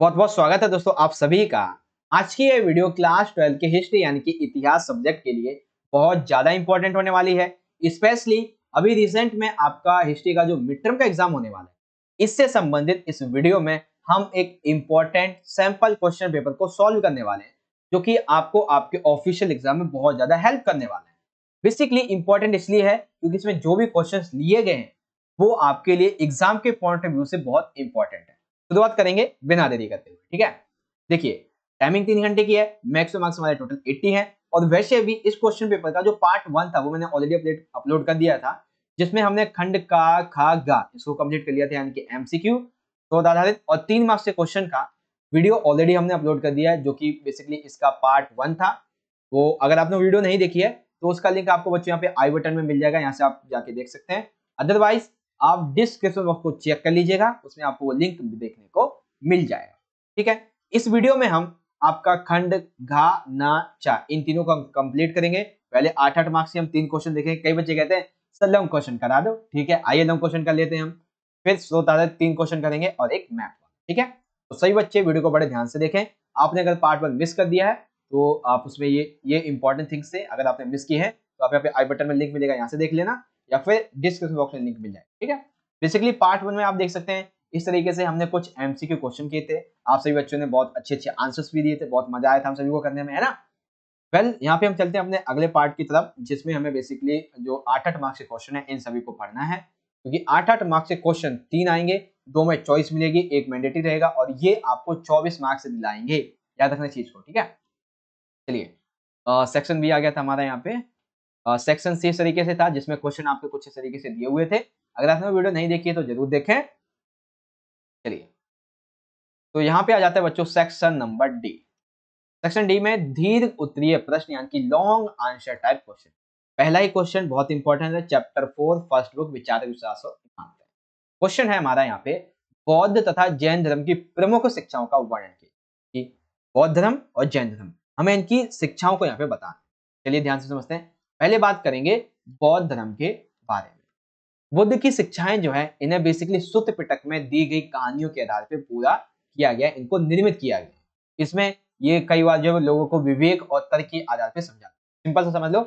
बहुत बहुत स्वागत है दोस्तों आप सभी का आज की ये वीडियो क्लास ट्वेल्व की हिस्ट्री यानी कि इतिहास सब्जेक्ट के लिए बहुत ज़्यादा इंपॉर्टेंट होने वाली है स्पेशली अभी रिसेंट में आपका हिस्ट्री का जो मिड टर्म का एग्जाम होने वाला है इससे संबंधित इस वीडियो में हम एक इम्पॉर्टेंट सैंपल क्वेश्चन पेपर को सॉल्व करने वाले हैं जो कि आपको आपके ऑफिशियल एग्जाम में बहुत ज़्यादा हेल्प करने वाला है बेसिकली इंपॉर्टेंट इसलिए है क्योंकि इसमें जो भी क्वेश्चन लिए गए हैं वो आपके लिए एग्जाम के पॉइंट ऑफ व्यू से बहुत इंपॉर्टेंट है शुरुआत करेंगे बिना देरी करते हुए ठीक है देखिए टाइमिंग तीन घंटे की है मैक्सिमम मार्क्स हमारे टोटल एट्टी है और वैसे भी इस क्वेश्चन पेपर का जो पार्ट वन था वो मैंने ऑलरेडी अपडेट अपलोड कर दिया था जिसमें हमने खंड का खा गा इसको कंप्लीट कर लिया था यानी कि एमसीक्यू तो आधारित और तीन मार्क्स के क्वेश्चन का वीडियो ऑलरेडी हमने अपलोड कर दिया है जो कि बेसिकली इसका पार्ट वन था वो तो अगर आपने वीडियो नहीं देखी है तो उसका लिंक आपको बच्चों यहाँ पे आई बटन में मिल जाएगा यहाँ से आप जाके देख सकते हैं अदरवाइज आप डिस्क्रिप्शन बॉक्स को चेक कर लीजिएगा उसमें आपको वो लिंक देखने को मिल जाएगा ठीक है इस वीडियो में हम आपका खंड घा ना चा इन तीनों को हम कंप्लीट करेंगे पहले आठ आठ मार्क्स से हम तीन क्वेश्चन देखेंगे कई बच्चे कहते हैं सर लॉन्ग क्वेश्चन करा दो ठीक है आइए लॉन्ग क्वेश्चन कर लेते हैं हम फिर श्रोता तीन क्वेश्चन करेंगे और एक मैथ ठीक है तो सही बच्चे वीडियो को बड़े ध्यान से देखें आपने अगर पार्ट वन मिस कर दिया है तो आप उसमें ये ये इंपॉर्टेंट थिंग्स से अगर आपने मिस की है तो आप यहाँ पे आई बटन में लिंक मिलेगा यहाँ से देख लेना या फिर डिस्क्रिप्शन बॉक्स में लिंक मिल जाएगा ठीक है बेसिकली पार्ट वन में आप देख सकते हैं इस तरीके से हमने कुछ एमसीक्यू क्वेश्चन किए थे आप सभी बच्चों ने बहुत अच्छे अच्छे आंसर्स भी दिए थे बहुत मजा आया था हम सभी को करने में है ना वेल well, यहाँ पे हम चलते हैं अपने अगले पार्ट की तरफ जिसमें हमें बेसिकली जो आठ आठ मार्क्स के क्वेश्चन है इन सभी को पढ़ना है क्योंकि आठ आठ मार्क्स के क्वेश्चन तीन आएंगे दो में चॉइस मिलेगी एक मैंडेटरी रहेगा और ये आपको चौबीस मार्क्स दिलाएंगे याद रखना चीज को ठीक है चलिए सेक्शन बी आ गया था हमारा यहाँ पे सेक्शन सी इस तरीके से था जिसमें क्वेश्चन आपको कुछ इस तरीके से दिए हुए थे अगर आपने वीडियो नहीं देखी है तो जरूर देखें चलिए तो यहाँ पे आ जाता है बच्चों section number D section D में धीर उत्तरीय प्रश्न यानी कि लॉन्ग आंसर टाइप क्वेश्चन पहला ही क्वेश्चन बहुत इंपॉर्टेंट है चैप्टर फोर फर्स्ट बुक विचार विश्वास और क्वेश्चन है हमारा यहाँ पे बौद्ध तथा जैन धर्म की प्रमुख शिक्षाओं का वर्णन बौद्ध धर्म और जैन धर्म हमें इनकी शिक्षाओं को यहाँ पे बताना चलिए ध्यान से समझते हैं पहले बात करेंगे बौद्ध धर्म के बारे में बुद्ध की शिक्षाएं जो है इन्हें बेसिकली सुत पिटक में दी गई कहानियों के आधार पर पूरा किया गया इनको निर्मित किया गया इसमें ये कई बार जो लोगों को विवेक और तर्क के आधार पर समझा सिंपल से समझ लो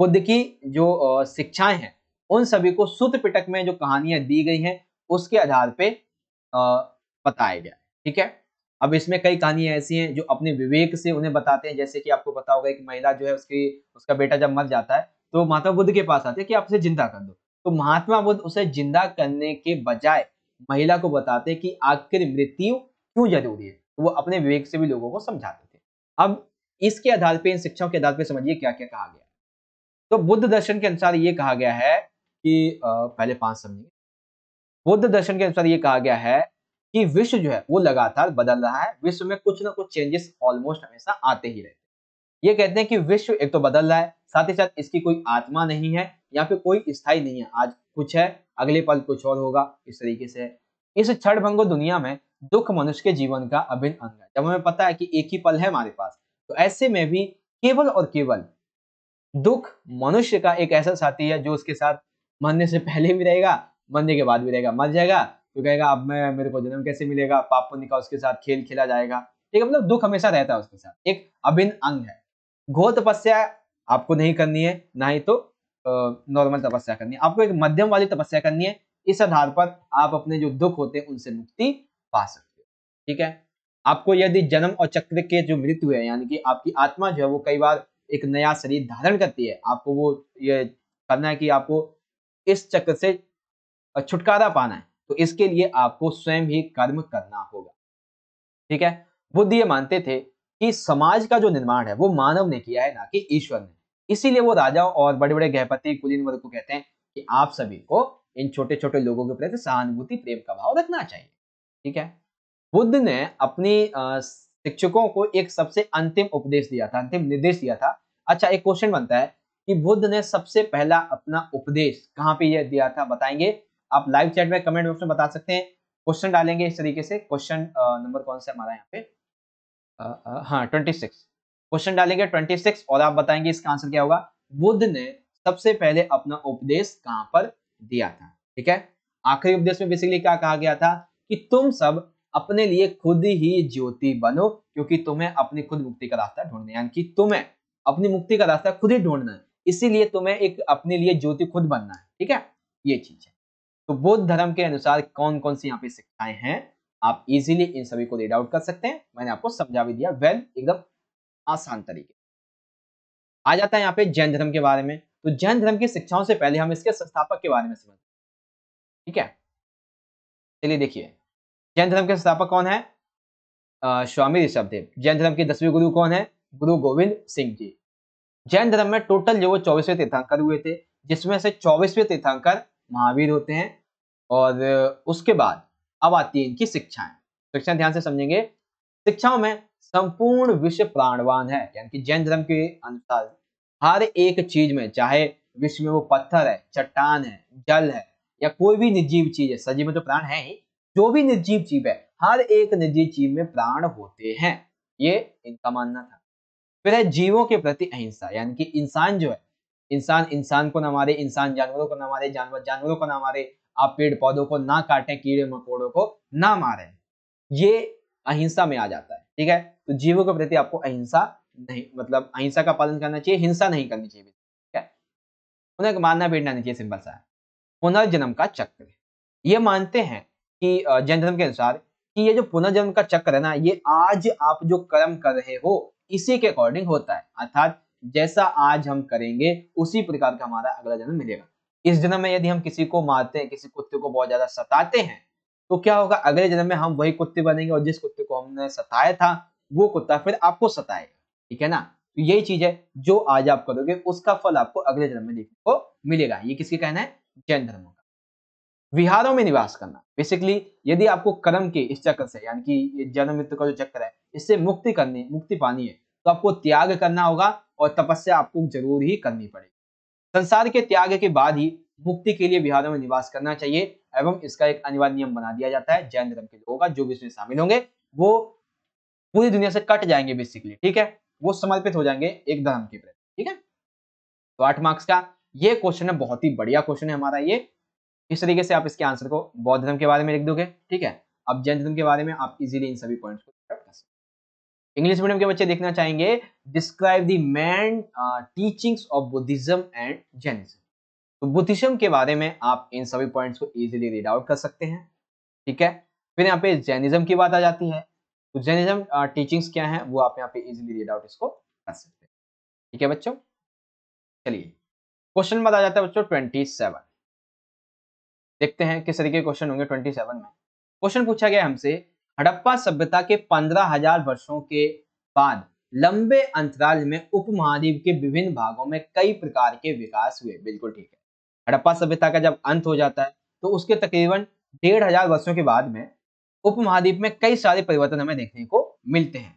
बुद्ध की जो शिक्षाएं हैं उन सभी को सूत्र पिटक में जो कहानियां दी गई हैं उसके आधार पे बताया गया ठीक है अब इसमें कई कहानियां ऐसी हैं जो अपने विवेक से उन्हें बताते हैं जैसे कि आपको पता होगा कि महिला जो है उसकी उसका बेटा जब मर जाता है तो महात्मा बुद्ध के पास आते हैं कि आप उसे जिंदा कर दो तो महात्मा बुद्ध उसे जिंदा करने के बजाय महिला को बताते कि आखिर मृत्यु क्यों जरूरी है तो वो अपने विवेक से भी लोगों को समझाते थे अब इसके आधार पर इन शिक्षाओं के आधार पर समझिए क्या क्या कहा गया तो बुद्ध दर्शन के अनुसार ये कहा गया है कि पहले पांच समझिए बुद्ध दर्शन के अनुसार ये कहा गया है कि विश्व जो है वो लगातार बदल रहा है विश्व में कुछ ना कुछ चेंजेस ऑलमोस्ट हमेशा आते ही रहते ये कहते हैं कि विश्व एक तो बदल रहा है साथ ही साथ इसकी कोई आत्मा नहीं है या फिर कोई स्थायी नहीं है आज कुछ है अगले पल कुछ और होगा इस तरीके से इस छठ भंगो दुनिया में दुख मनुष्य के जीवन का अभिन्न अंग है जब हमें पता है कि एक ही पल है हमारे पास तो ऐसे में भी केवल और केवल दुख मनुष्य का एक ऐसा साथी है जो उसके साथ मरने से पहले भी रहेगा मरने के बाद भी रहेगा मर जाएगा तो कहेगा अब मैं मेरे को जन्म कैसे मिलेगा को निका उसके साथ खेल खेला जाएगा ठीक है मतलब दुख हमेशा रहता है उसके साथ एक अभिन्न अंग है घोर तपस्या आपको नहीं करनी है ना ही तो नॉर्मल तपस्या करनी है आपको एक मध्यम वाली तपस्या करनी है इस आधार पर आप अपने जो दुख होते हैं उनसे मुक्ति पा सकते हो ठीक है आपको यदि जन्म और चक्र के जो मृत्यु है यानी कि आपकी आत्मा जो है वो कई बार एक नया शरीर धारण करती है आपको वो ये करना है कि आपको इस चक्र से छुटकारा पाना है तो इसके लिए आपको स्वयं ही कर्म करना होगा ठीक है बुद्ध ये मानते थे कि समाज का जो निर्माण है वो मानव ने किया है ना कि ईश्वर ने इसीलिए वो राजा और बड़े बड़े गहपति कुलीन वर्ग को कहते हैं कि आप सभी को इन छोटे छोटे लोगों के प्रति सहानुभूति प्रेम का भाव रखना चाहिए ठीक है बुद्ध ने अपनी शिक्षकों को एक सबसे अंतिम उपदेश दिया था अंतिम निर्देश दिया था अच्छा एक क्वेश्चन बनता है कि बुद्ध ने सबसे पहला अपना उपदेश कहाँ पे यह दिया था बताएंगे आप लाइव चैट में कमेंट बॉक्स में बता सकते हैं क्वेश्चन डालेंगे इस तरीके से क्वेश्चन नंबर कौन सा हमारा यहाँ पे हाँ ट्वेंटी सिक्स क्वेश्चन डालेंगे ट्वेंटी सिक्स और आप बताएंगे इसका आंसर क्या होगा बुद्ध ने सबसे पहले अपना उपदेश कहाँ पर दिया था ठीक है आखिरी उपदेश में बेसिकली क्या कहा गया था कि तुम सब अपने लिए खुद ही ज्योति बनो क्योंकि तुम्हें अपनी खुद मुक्ति का रास्ता ढूंढना है यानी कि तुम्हें अपनी मुक्ति का रास्ता खुद ही ढूंढना है इसीलिए तुम्हें एक अपने लिए ज्योति खुद बनना है ठीक है ये चीज है तो बौद्ध धर्म के अनुसार कौन कौन सी यहाँ पे शिक्षाएं हैं आप इजीली इन सभी को रीड आउट कर सकते हैं मैंने आपको समझा भी दिया वेल एकदम आसान तरीके आ जाता है यहाँ पे जैन धर्म के बारे में तो जैन धर्म की शिक्षाओं से पहले हम इसके संस्थापक के बारे में हैं ठीक है चलिए देखिए जैन धर्म के संस्थापक कौन है स्वामी स्वामी ऋषभदेव जैन धर्म के दसवें गुरु कौन है गुरु गोविंद सिंह जी जैन धर्म में टोटल जो वो चौबीसवें तीर्थंकर हुए थे जिसमें से चौबीसवें तीर्थंकर महावीर होते हैं और उसके बाद अब आती है इनकी शिक्षाएं शिक्षा ध्यान से समझेंगे शिक्षाओं में संपूर्ण विश्व प्राणवान है यानी कि जैन धर्म के अनुसार हर एक चीज में चाहे विश्व में वो पत्थर है चट्टान है जल है या कोई भी निर्जीव चीज है सजीव में तो प्राण है ही जो भी निर्जीव चीज है हर एक निर्जीव चीज में प्राण होते हैं ये इनका मानना था फिर है जीवों के प्रति अहिंसा यानी कि इंसान जो है इंसान इंसान को ना मारे इंसान जानवरों को ना मारे जानवर जानवरों को ना मारे आप पेड़ पौधों को ना काटे कीड़े मकोड़ों को ना मारे ये अहिंसा में आ जाता है ठीक है तो जीवों के प्रति आपको अहिंसा नहीं मतलब अहिंसा का पालन करना चाहिए हिंसा नहीं करनी चाहिए ठीक है उन्हें मानना पीटना नहीं चाहिए सिंपल सा है पुनर्जन्म का चक्र ये मानते हैं कि जैन धर्म के अनुसार कि ये जो पुनर्जन्म का चक्र है ना ये आज आप जो कर्म कर रहे हो इसी के अकॉर्डिंग होता है अर्थात जैसा आज हम करेंगे उसी प्रकार का हमारा अगला जन्म मिलेगा इस जन्म में यदि हम किसी को मारते हैं किसी कुत्ते को बहुत ज्यादा सताते हैं तो क्या होगा अगले जन्म में हम वही कुत्ते बनेंगे और जिस कुत्ते को हमने सताया था वो कुत्ता फिर आपको सताएगा ठीक है ना तो यही चीज है जो आज आप करोगे उसका फल आपको अगले जन्म में देखने को मिलेगा ये किसके कहना है जैन धर्म का विहारों में निवास करना बेसिकली यदि आपको कर्म के इस चक्र से यानी कि जन्म मृत्यु का जो चक्र है इससे मुक्ति करनी मुक्ति पानी है तो आपको त्याग करना होगा और तपस्या आपको जरूर ही करनी पड़ेगी संसार के त्याग के बाद ही मुक्ति के लिए बिहार में निवास करना चाहिए एवं इसका एक अनिवार्य नियम बना दिया जाता है जैन धर्म के लोगों का जो भी इसमें शामिल होंगे वो पूरी दुनिया से कट जाएंगे बेसिकली ठीक है वो समर्पित हो जाएंगे एक धर्म के प्रति ठीक है तो आठ मार्क्स का ये क्वेश्चन है बहुत ही बढ़िया क्वेश्चन है हमारा ये इस तरीके से आप इसके आंसर को बौद्ध धर्म के बारे में लिख दोगे ठीक है अब जैन धर्म के बारे में आप इजीली इन सभी पॉइंट्स को इंग्लिश मीडियम के बच्चे देखना चाहेंगे describe the main teachings of Buddhism and Jainism तो बुद्धिज्म के बारे में आप इन सभी पॉइंट्स को इजीली रीड आउट कर सकते हैं ठीक है फिर यहाँ पे जैनिज्म की बात आ जाती है तो जैनिज्म टीचिंग्स uh, क्या है वो आप यहाँ पे इजिली रीड आउट इसको कर सकते हैं ठीक है बच्चों चलिए क्वेश्चन नंबर आ जाता है बच्चों ट्वेंटी सेवन देखते हैं किस तरीके के क्वेश्चन होंगे ट्वेंटी सेवन में क्वेश्चन पूछा गया हमसे हड़प्पा सभ्यता के पंद्रह हजार वर्षों के बाद लंबे अंतराल में उपमहाद्वीप के विभिन्न भागों में कई प्रकार के विकास हुए बिल्कुल ठीक है हड़प्पा सभ्यता का जब अंत हो जाता है तो उसके तकरीबन डेढ़ हजार वर्षों के बाद में उपमहाद्वीप में कई सारे परिवर्तन हमें देखने को मिलते हैं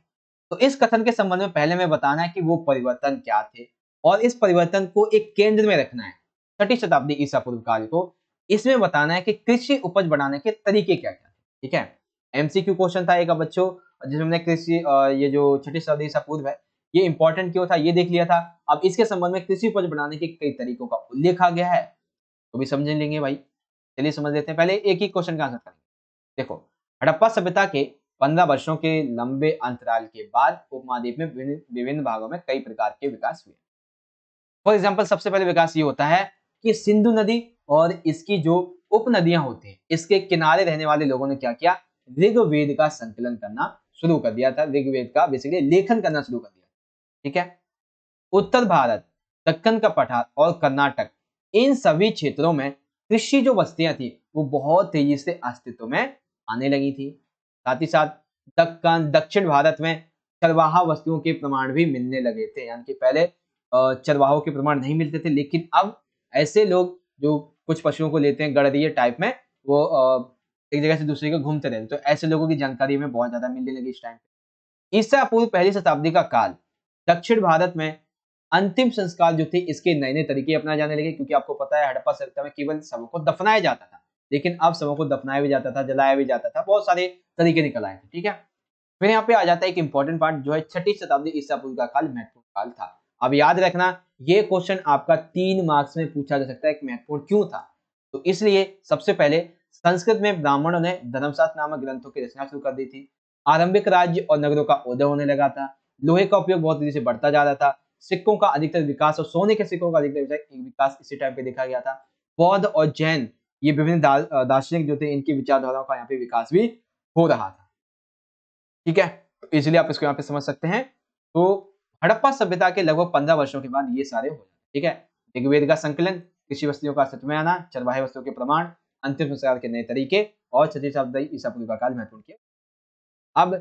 तो इस कथन के संबंध में पहले मैं बताना है कि वो परिवर्तन क्या थे और इस परिवर्तन को एक केंद्र में रखना है छठी शताब्दी ईसा पूर्व काल को इसमें बताना है कि कृषि उपज बनाने के तरीके क्या क्या थे ठीक है एमसीक्यू क्वेश्चन था एक बच्चों जिसमें हमने कृषि ये जो छठी सदी ईसा पूर्व है ये इंपॉर्टेंट क्यों था ये देख लिया था अब इसके संबंध में कृषि उपज बनाने के कई तरीकों का उल्लेख आ गया है तो भी समझ लेंगे भाई चलिए समझ लेते हैं पहले एक ही क्वेश्चन का आंसर करेंगे देखो हड़प्पा सभ्यता के पंद्रह वर्षों के लंबे अंतराल के बाद उपमहाद्वीप में विभिन्न भागों में कई प्रकार के विकास हुए फॉर एग्जाम्पल सबसे पहले विकास ये होता है कि सिंधु नदी और इसकी जो उप नदियां होती हैं इसके किनारे रहने वाले लोगों ने क्या किया ऋग्वेद का संकलन करना शुरू कर दिया था ऋग्वेद का बेसिकली लेखन करना शुरू कर दिया ठीक है उत्तर भारत दक्कन का पठार और कर्नाटक इन सभी क्षेत्रों में कृषि जो बस्तियां थी वो बहुत तेजी से अस्तित्व में आने लगी थी साथ ही साथ दक्कन दक्षिण भारत में चरवाहा वस्तुओं के प्रमाण भी मिलने लगे थे यानी कि पहले चरवाहों के प्रमाण नहीं मिलते थे लेकिन अब ऐसे लोग जो कुछ पशुओं को लेते हैं गढ़ टाइप में वो एक जगह से दूसरी जगह घूमते रहते तो ऐसे लोगों की जानकारी हमें बहुत ज्यादा मिलने लगी इस टाइम पे ईसा पूर्व पहली शताब्दी का काल दक्षिण भारत में अंतिम संस्कार जो थे इसके नए नए तरीके अपनाए जाने लगे क्योंकि आपको पता है हड़प्पा सभ्यता में केवल सबों को दफनाया जाता था लेकिन अब सबों को दफनाया भी जाता था जलाया भी जाता था बहुत सारे तरीके निकल आए थे ठीक है फिर यहाँ पे आ जाता है एक इंपॉर्टेंट पार्ट जो है छठी शताब्दी ईसा पूर्व का काल महत्वपूर्ण काल था अब याद रखना ये क्वेश्चन आपका तीन मार्क्स में पूछा जा सकता है कि महत्वपूर्ण क्यों था तो इसलिए सबसे पहले संस्कृत में ब्राह्मणों ने धर्मशास्त्र नामक ग्रंथों की रचना शुरू कर दी थी आरंभिक राज्य और नगरों का उदय होने लगा था लोहे का उपयोग बहुत तेजी से बढ़ता जा रहा था सिक्कों का अधिकतर विकास और सोने के सिक्कों का अधिकतर विकास इसी टाइम पे देखा गया था बौद्ध और जैन ये विभिन्न दार्शनिक जो थे इनकी विचारधाराओं का यहाँ पे विकास भी हो रहा था ठीक है तो इसलिए आप इसको यहाँ पे समझ सकते हैं तो हड़प्पा सभ्यता के लगभग पंद्रह वर्षों के बाद ये सारे हो जाते ठीक है ऋग्वेद का संकलन कृषि वस्तुओं का सच में आना चरवाहे वस्तुओं के प्रमाण अंतिम संस्कार के नए तरीके और छठी शताब्दी ईसा पूर्व का काल महत्वपूर्ण किया अब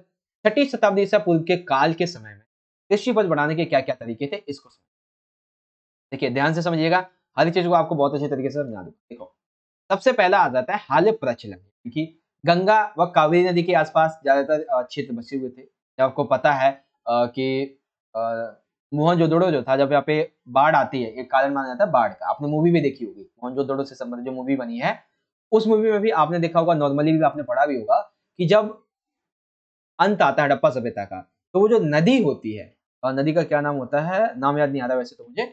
छठी शताब्दी ईसा पूर्व के काल के समय में कृषि उपज बढ़ाने के क्या क्या तरीके थे इसको देखिए ध्यान से समझिएगा हर चीज को आपको बहुत अच्छे तरीके से समझा दूंगा देखो सबसे पहला आ जाता है हाल प्रचलन क्योंकि गंगा व कावेरी नदी के आसपास ज्यादातर क्षेत्र बसे हुए थे जब आपको पता है कि मोहन जो था जब यहाँ पे बाढ़ आती है एक कारण माना जाता है बाढ़ का आपने मूवी भी देखी होगी मोहन दड़ो से संबंधित जो मूवी बनी है उस मूवी में भी आपने देखा होगा नॉर्मली भी आपने पढ़ा भी होगा कि जब अंत आता है हड़प्पा सभ्यता का तो वो जो नदी होती है और नदी का क्या नाम होता है नाम याद नहीं आ रहा वैसे तो मुझे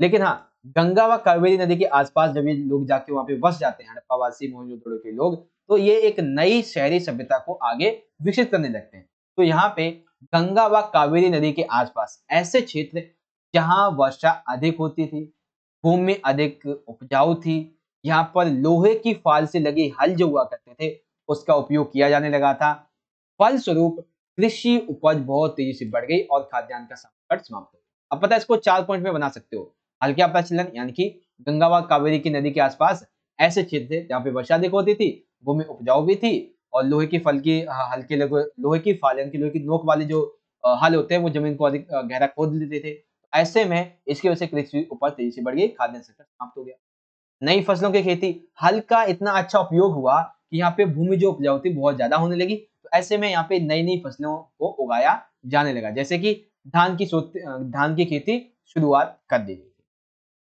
लेकिन हाँ गंगा व कावेरी नदी के आसपास जब ये लोग जाके वहां पे बस जाते हैं हड़प्पावासी मोहनजोदड़ो के लोग तो ये एक नई शहरी सभ्यता को आगे विकसित करने लगते हैं तो यहाँ पे गंगा व कावेरी नदी के आसपास ऐसे क्षेत्र जहाँ वर्षा अधिक होती थी भूमि अधिक उपजाऊ थी यहाँ पर लोहे की फाल से लगे हल जो हुआ करते थे उसका उपयोग किया जाने लगा था फलस्वरूप कृषि उपज बहुत तेजी से बढ़ गई और खाद्यान्न का संकट समाप्त हो अब पता है इसको चार पॉइंट में बना सकते हो हल्का प्रचलन यानी कि गंगा व कावेरी की नदी के आसपास ऐसे क्षेत्र थे जहाँ पे वर्षा अधिक होती थी भूमि उपजाऊ भी थी और लोहे की फल की हाँ, हल्के लोहे की फाल यानी कि लोहे की नोक वाले जो हल होते हैं वो जमीन को अधिक गहरा खोद लेते थे ऐसे में इसकी वजह से कृषि उपज तेजी से बढ़ गई खाद्यान्न संकट समाप्त हो गया नई फसलों की खेती हल का इतना अच्छा उपयोग हुआ कि यहाँ पे भूमि जो उपजाऊ थी बहुत ज्यादा होने लगी तो ऐसे में यहाँ पे नई नई फसलों को उगाया जाने लगा जैसे कि धान की धान की खेती शुरुआत कर दी गई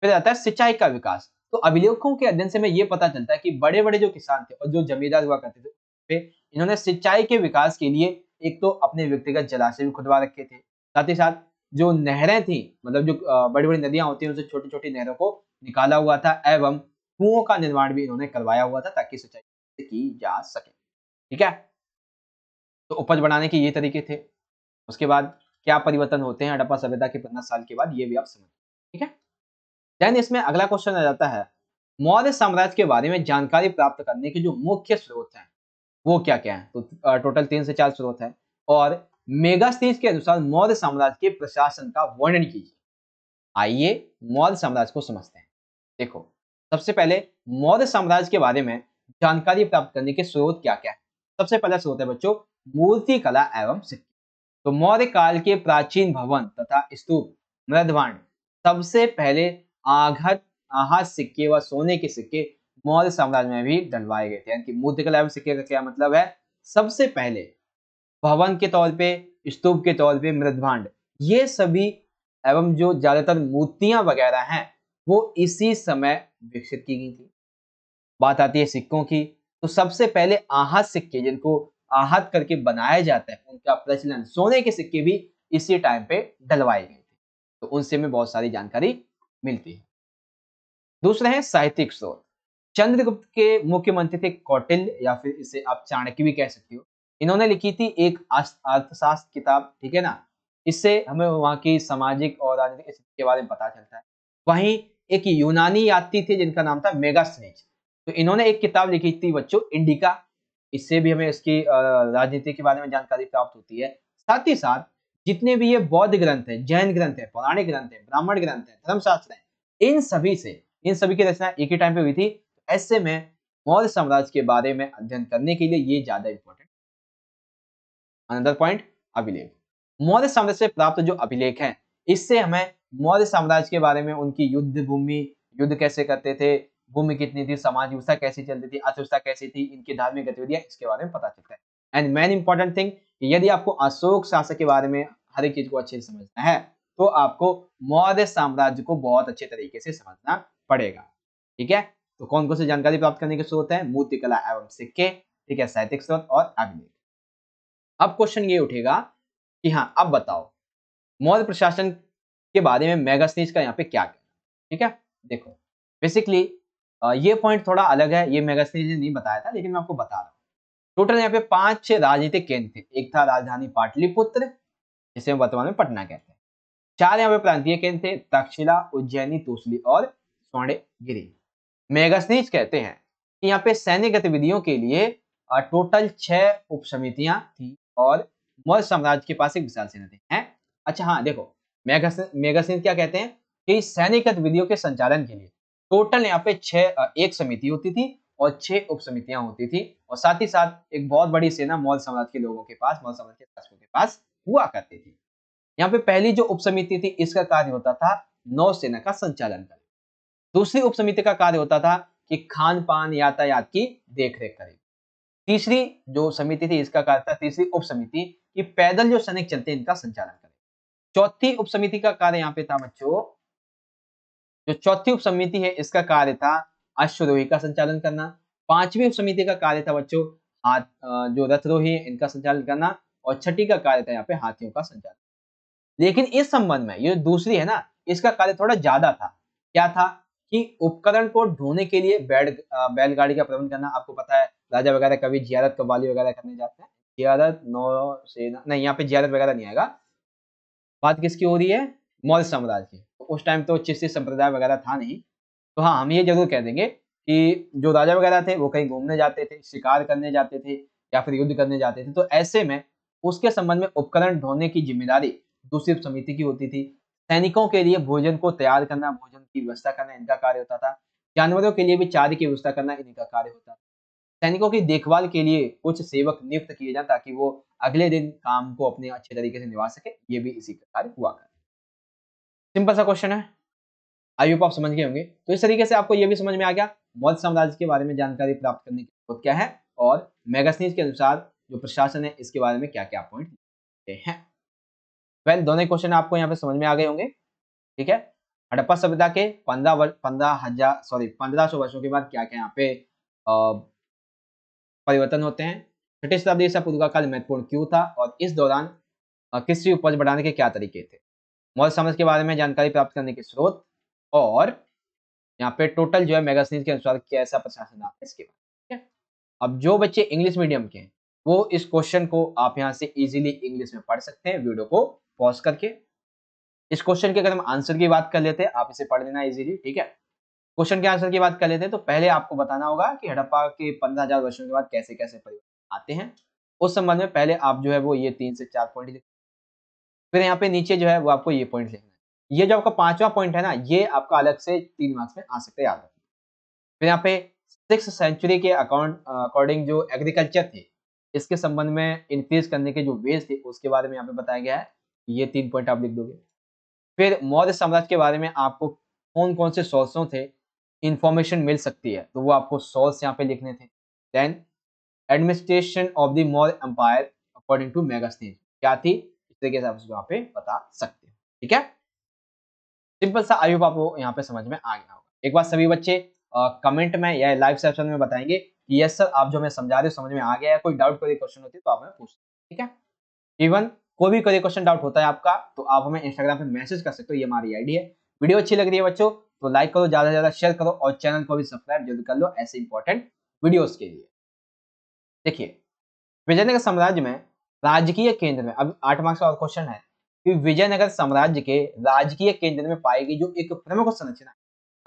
फिर आता है सिंचाई का विकास तो अभिलेखों के अध्ययन से में ये पता चलता है कि बड़े बड़े जो किसान थे और जो जमींदार हुआ करते थे इन्होंने सिंचाई के विकास के लिए एक तो अपने व्यक्तिगत जलाशय भी खुदवा रखे थे साथ ही साथ जो नहरें थी मतलब जो बड़ी बड़ी नदियां होती हैं उनसे छोटी छोटी नहरों को निकाला हुआ था एवं कुओं का निर्माण भी इन्होंने करवाया हुआ था ताकि सिंचाई की जा सके ठीक है तो उपज बढ़ाने के ये तरीके थे उसके बाद क्या परिवर्तन होते हैं हड़प्पा सभ्यता के पन्ना साल के बाद ये भी आप समझ ठीक है देन इसमें अगला क्वेश्चन आ जाता है मौर्य साम्राज्य के बारे में जानकारी प्राप्त करने के जो मुख्य स्रोत हैं वो क्या क्या हैं तो टोटल तीन से चार स्रोत हैं और मेगास्थीज के अनुसार मौर्य साम्राज्य के प्रशासन का वर्णन कीजिए आइए मौर्य साम्राज्य को समझते हैं देखो सबसे पहले मौर्य साम्राज्य के बारे में जानकारी प्राप्त करने के स्रोत क्या क्या है सबसे पहला स्रोत है बच्चों मूर्ति कला एवं सिक्के तो मौर्य काल के प्राचीन भवन तथा स्तूप मृदभांड सबसे पहले आघत आहत सिक्के व सोने के सिक्के मौर्य साम्राज्य में भी डलवाए गए थे यानी कि मूर्तिकला एवं सिक्के का क्या मतलब है सबसे पहले भवन के तौर पे स्तूप के तौर पे मृदभांड ये सभी एवं जो ज्यादातर मूर्तियां वगैरह हैं वो इसी समय विकसित की गई थी बात आती है सिक्कों की तो सबसे पहले आहत सिक्के जिनको आहत करके बनाया जाता है उनका प्रचलन सोने के सिक्के भी इसी टाइम पे डलवाए गए थे तो उनसे हमें बहुत सारी जानकारी मिलती है दूसरे हैं साहित्यिक स्रोत चंद्रगुप्त के मुख्यमंत्री थे कौटिल्य या फिर इसे आप चाणक्य भी कह सकते हो इन्होंने लिखी थी एक अर्थशास्त्र किताब ठीक है ना इससे हमें वहां की सामाजिक और राजनीतिक स्थिति के बारे में पता चलता है वहीं एक यूनानी यात्री थे जिनका नाम था मेगास्थनीज तो इन्होंने एक किताब लिखी थी बच्चों इंडिका इससे भी हमें इसकी राजनीति के बारे में जानकारी प्राप्त होती है साथ ही साथ जितने भी ये बौद्ध ग्रंथ हैं जैन ग्रंथ हैं पौराणिक ग्रंथ हैं ब्राह्मण ग्रंथ हैं धर्मशास्त्र हैं इन सभी से इन सभी की रचना एक ही टाइम पे हुई थी ऐसे में मौर्य साम्राज्य के बारे में अध्ययन करने के लिए ये ज्यादा इंपॉर्टेंट अनदर पॉइंट अभिलेख मौर्य साम्राज्य से प्राप्त जो अभिलेख है इससे हमें मौर्य साम्राज्य के बारे में उनकी युद्ध भूमि युद्ध कैसे करते थे भूमि कितनी थी समाज व्यवस्था कैसी चलती थी अर्थव्यवस्था कैसी थी इनकी धार्मिक गतिविधियां इसके बारे में पता चलता है एंड मेन इंपॉर्टेंट थिंग यदि आपको अशोक शासक के बारे में हर एक चीज को अच्छे से समझना है तो आपको मौर्य साम्राज्य को बहुत अच्छे तरीके से समझना पड़ेगा ठीक है तो कौन कौन से जानकारी प्राप्त करने के स्रोत है मूर्तिकला एवं सिक्के ठीक है साहित्यिक स्रोत और अभिलेख अब क्वेश्चन ये उठेगा कि हाँ अब बताओ मौर्य प्रशासन के बारे में मेगा का यहाँ पे क्या कहना ठीक है देखो बेसिकली ये पॉइंट थोड़ा अलग है ये मेगा ने नहीं बताया था लेकिन मैं आपको बता रहा हूँ टोटल यहाँ पे पांच राजनीतिक केंद्र थे एक था राजधानी पाटलिपुत्र जिसे वर्तमान में पटना कहते हैं चार यहाँ पे प्रांतीय केंद्र थे तक्षशिला उज्जैनी तूसली और स्वर्णगिरी मेगास्नीज कहते हैं कि यहाँ पे सैनिक गतिविधियों के लिए टोटल छह उप समितियां थी और मौर्य साम्राज्य के पास एक विशाल सेना थी है अच्छा हाँ देखो मेगासीन क्या कहते हैं कि सैनिक गतिविधियों के संचालन के लिए टोटल यहाँ पे छह एक समिति होती थी और छह उप समितियां होती थी और साथ ही साथ एक बहुत बड़ी सेना मौल समाज के लोगों के पास मौल समाज के शासकों के पास हुआ करती थी यहाँ पे पहली जो उप समिति थी इसका कार्य होता था नौसेना का संचालन करना दूसरी उप समिति का कार्य होता था कि खान पान यातायात की देखरेख करें तीसरी जो समिति थी इसका कार्य था तीसरी उप समिति कि पैदल जो सैनिक चलते इनका संचालन करें चौथी उपसमिति का कार्य यहाँ पे था बच्चों जो चौथी उपसमिति है इसका कार्य था अश्वरोही का संचालन करना पांचवी उपसमिति का कार्य था बच्चों हाथ जो रथरोही है इनका संचालन करना और छठी का कार्य था यहाँ पे हाथियों का संचालन लेकिन इस संबंध में ये दूसरी है ना इसका कार्य थोड़ा ज्यादा था क्या था कि उपकरण को ढोने के लिए बैल बैलगाड़ी का प्रबंध करना आपको पता है राजा वगैरह कभी जियारत कवाली वगैरह करने जाते हैं जियारत नौ सेना नहीं यहाँ पे जियारत वगैरह नहीं आएगा बात किसकी हो रही है मौर्य साम्राज्य की उस टाइम तो चिस्त संप्रदाय वगैरह था नहीं तो हाँ हम ये जरूर कह देंगे कि जो राजा वगैरह थे वो कहीं घूमने जाते थे शिकार करने जाते थे या फिर युद्ध करने जाते थे तो ऐसे में उसके संबंध में उपकरण ढोने की जिम्मेदारी दूसरी समिति की होती थी सैनिकों के लिए भोजन को तैयार करना भोजन की व्यवस्था करना इनका कार्य होता था जानवरों के लिए भी चारे की व्यवस्था करना इनका कार्य होता था सैनिकों की देखभाल के लिए कुछ सेवक नियुक्त किए जाए ताकि वो अगले दिन काम को अपने अच्छे तरीके से निभा सके ये भी इसी प्रकार हुआ कर सिंपल सा क्वेश्चन है आई होप आप समझ गए होंगे तो इस तरीके से आपको ये भी समझ में आ गया मौर्य साम्राज्य के बारे में जानकारी प्राप्त करने की जरूरत क्या है और मैगसनीज के अनुसार जो प्रशासन है इसके बारे में क्या क्या पॉइंट हैं वेल दोनों क्वेश्चन आपको यहाँ पे समझ में आ गए होंगे ठीक है हड़प्पा सभ्यता के पंद्रह वर्ष पंद्रह हजार सॉरी पंद्रह सौ वर्षों के बाद क्या क्या यहाँ पे परिवर्तन होते हैं छठी शताब्दी से पूर्व का काल महत्वपूर्ण क्यों था और इस दौरान कृषि उपज बढ़ाने के क्या तरीके थे मौर्य समझ के बारे में जानकारी प्राप्त करने के स्रोत और यहाँ पे टोटल जो है मैगजीन के अनुसार कैसा प्रशासन आता है इसके बाद ठीक अब जो बच्चे इंग्लिश मीडियम के हैं वो इस क्वेश्चन को आप यहाँ से इजीली इंग्लिश में पढ़ सकते हैं वीडियो को पॉज करके इस क्वेश्चन के अगर हम आंसर की बात कर लेते हैं आप इसे पढ़ लेना इजीली ठीक है क्वेश्चन के आंसर की बात कर लेते हैं तो पहले आपको बताना होगा कि हड़प्पा के पंद्रह हजार वर्षों के बाद कैसे कैसे परिवर्तन आते हैं उस संबंध में पहले आप जो है वो ये तीन से चार पॉइंट लिख फिर यहाँ पे नीचे जो है वो आपको ये पॉइंट लिखना है ये जो आपका पांचवा पॉइंट है ना ये आपका अलग से तीन मार्क्स में आ सकते याद रखना फिर यहाँ पे सिक्स सेंचुरी के अकाउंट अकॉर्डिंग जो एग्रीकल्चर थे इसके संबंध में इंक्रीज करने के जो वेज थे उसके बारे में यहाँ पे बताया गया है ये तीन पॉइंट आप लिख दोगे फिर मौर्य साम्राज्य के बारे में आपको कौन कौन से सोर्सों थे इंफॉर्मेशन मिल सकती है तो वो आपको सोर्स यहाँ पे लिखने थे then administration of the mall empire according to mega क्या थी इस तरीके से आप यहाँ पे बता सकते हैं ठीक है सिंपल सा आयु आपको यहाँ पे समझ में आ गया होगा एक बार सभी बच्चे कमेंट में या लाइव सेशन में बताएंगे कि यस सर आप जो मैं समझा रहे हो समझ में आ गया है कोई डाउट कोई क्वेश्चन होती है तो आप हमें पूछ ठीक है इवन कोई भी कोई क्वेश्चन डाउट होता है आपका तो आप हमें इंस्टाग्राम पे मैसेज कर सकते हो ये हमारी आईडी है वीडियो अच्छी लग रही है बच्चों तो लाइक करो ज़्यादा से ज़्यादा शेयर करो और चैनल को भी सब्सक्राइब जरूर कर लो ऐसे इंपॉर्टेंट वीडियोस के लिए देखिए विजयनगर साम्राज्य में राजकीय केंद्र में अब आठ मार्क्स का और क्वेश्चन है कि विजयनगर साम्राज्य के राजकीय केंद्र में पाई गई जो एक प्रमुख संरचना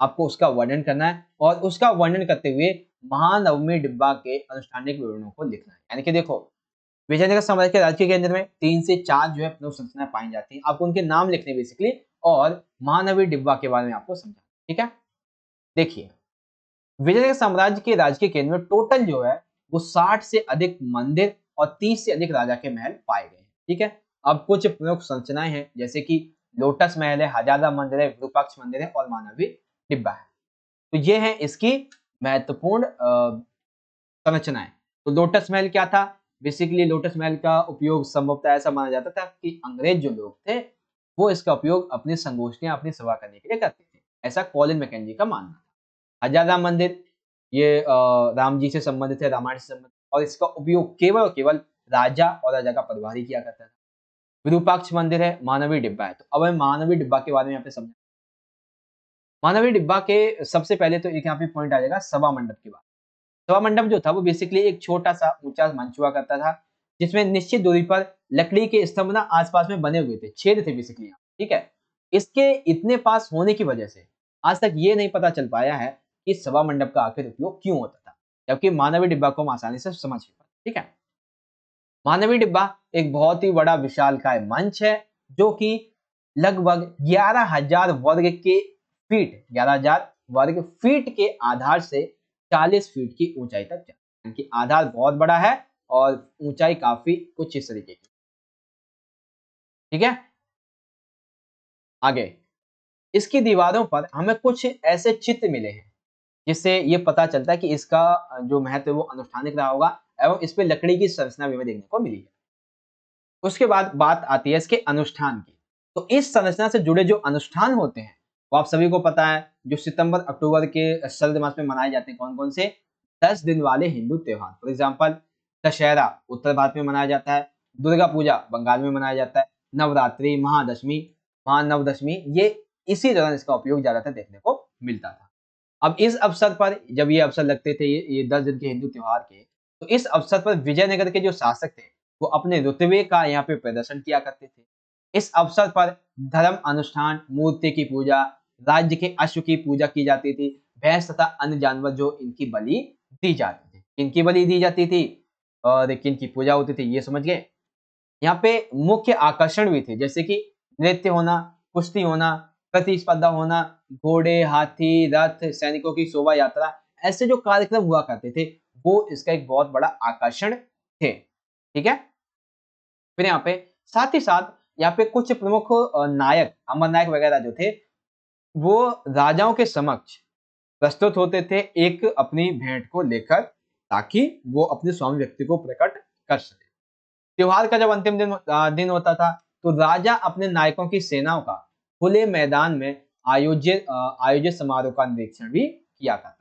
आपको उसका वर्णन करना है और उसका वर्णन करते हुए महानवमी डिब्बा के अनुष्ठानिक विवरणों को लिखना है यानी कि देखो विजयनगर साम्राज्य के राजकीय केंद्र में तीन से चार जो है प्रमुख संरचनाएं पाई जाती है आपको उनके नाम लिखने बेसिकली और महानवी डिब्बा के बारे में आपको समझा ठीक है देखिए विजय साम्राज्य के राजकीय केंद्र में टोटल जो है वो साठ से अधिक मंदिर और तीस से अधिक राजा के महल पाए गए हैं ठीक है अब कुछ प्रमुख संरचनाएं हैं जैसे कि लोटस महल है हजारा मंदिर है विरूपाक्ष मंदिर है और मानवी डिब्बा है तो ये है इसकी महत्वपूर्ण संरचनाएं तो लोटस महल क्या था बेसिकली लोटस महल का उपयोग संभवतः ऐसा माना जाता था कि अंग्रेज जो लोग थे वो इसका उपयोग अपनी संगोष्ठियां अपनी सभा करने के लिए करते ऐसा कॉलिन मैकेजी का मानना था हजार राम मंदिर ये राम जी से संबंधित है रामायण से संबंधित और इसका उपयोग केवल और केवल राजा और राजा का परिवार ही किया करता था विरूपाक्ष मंदिर है मानवीय डिब्बा है तो अब हमें मानवीय डिब्बा के बारे में यहाँ पे समझ मानवीय डिब्बा के सबसे पहले तो एक यहाँ पे पॉइंट आ जाएगा सभा मंडप के बाद सभा मंडप जो था वो बेसिकली एक छोटा सा ऊंचा मंच हुआ करता था जिसमें निश्चित दूरी पर लकड़ी के स्तंभ ना आसपास में बने हुए थे छेद थे बेसिकली यहाँ ठीक है इसके इतने पास होने की वजह से आज तक ये नहीं पता चल पाया है कि सभा मंडप का आखिर उपयोग क्यों होता था जबकि मानवीय डिब्बा को हम आसानी से समझ पाते ठीक है मानवीय डिब्बा एक बहुत ही बड़ा का मंच है जो कि लगभग ग्यारह हजार वर्ग के फीट ग्यारह हजार वर्ग फीट के आधार से 40 फीट की ऊंचाई तक जाता है आधार बहुत बड़ा है और ऊंचाई काफी कुछ इस तरीके की ठीक है आगे इसकी दीवारों पर हमें कुछ ऐसे चित्र मिले हैं जिससे ये पता चलता है कि इसका जो महत्व वो अनुष्ठानिक रहा होगा एवं इस पर लकड़ी की संरचना भी हमें देखने को मिली है उसके बाद बात आती है इसके अनुष्ठान की तो इस संरचना से जुड़े जो अनुष्ठान होते हैं वो आप सभी को पता है जो सितंबर अक्टूबर के शरद मास में मनाए जाते हैं कौन कौन से दस दिन वाले हिंदू त्यौहार फॉर एग्जाम्पल दशहरा उत्तर भारत में मनाया जाता है दुर्गा पूजा बंगाल में मनाया जाता है नवरात्रि महादशमी महानवदशमी ये इसी दौरान इसका उपयोग ज़्यादातर देखने को मिलता था अब इस अवसर पर जब ये अवसर लगते थे ये, ये दस दिन के हिंदू त्यौहार के तो इस अवसर पर विजयनगर के जो शासक थे वो अपने रुतवे का यहाँ पे प्रदर्शन किया करते थे इस अवसर पर धर्म अनुष्ठान मूर्ति की पूजा राज्य के अश्व की पूजा की जाती थी भैंस तथा अन्य जानवर जो इनकी बलि दी जाती थी किनकी बलि दी जाती थी और किन की पूजा होती थी ये समझ गए यहाँ पे मुख्य आकर्षण भी थे जैसे कि नृत्य होना कुश्ती होना प्रतिस्पर्धा होना घोड़े हाथी रथ सैनिकों की शोभा यात्रा ऐसे जो कार्यक्रम हुआ करते थे वो इसका एक बहुत बड़ा आकर्षण थे ठीक है फिर यहाँ पे साथ ही साथ यहाँ पे कुछ प्रमुख नायक अमर नायक वगैरह जो थे वो राजाओं के समक्ष प्रस्तुत होते थे एक अपनी भेंट को लेकर ताकि वो अपने स्वामी व्यक्ति को प्रकट कर सके त्योहार का जब अंतिम दिन दिन होता था तो राजा अपने नायकों की सेनाओं का खुले मैदान में आयोजित आयोजित समारोह का निरीक्षण भी किया था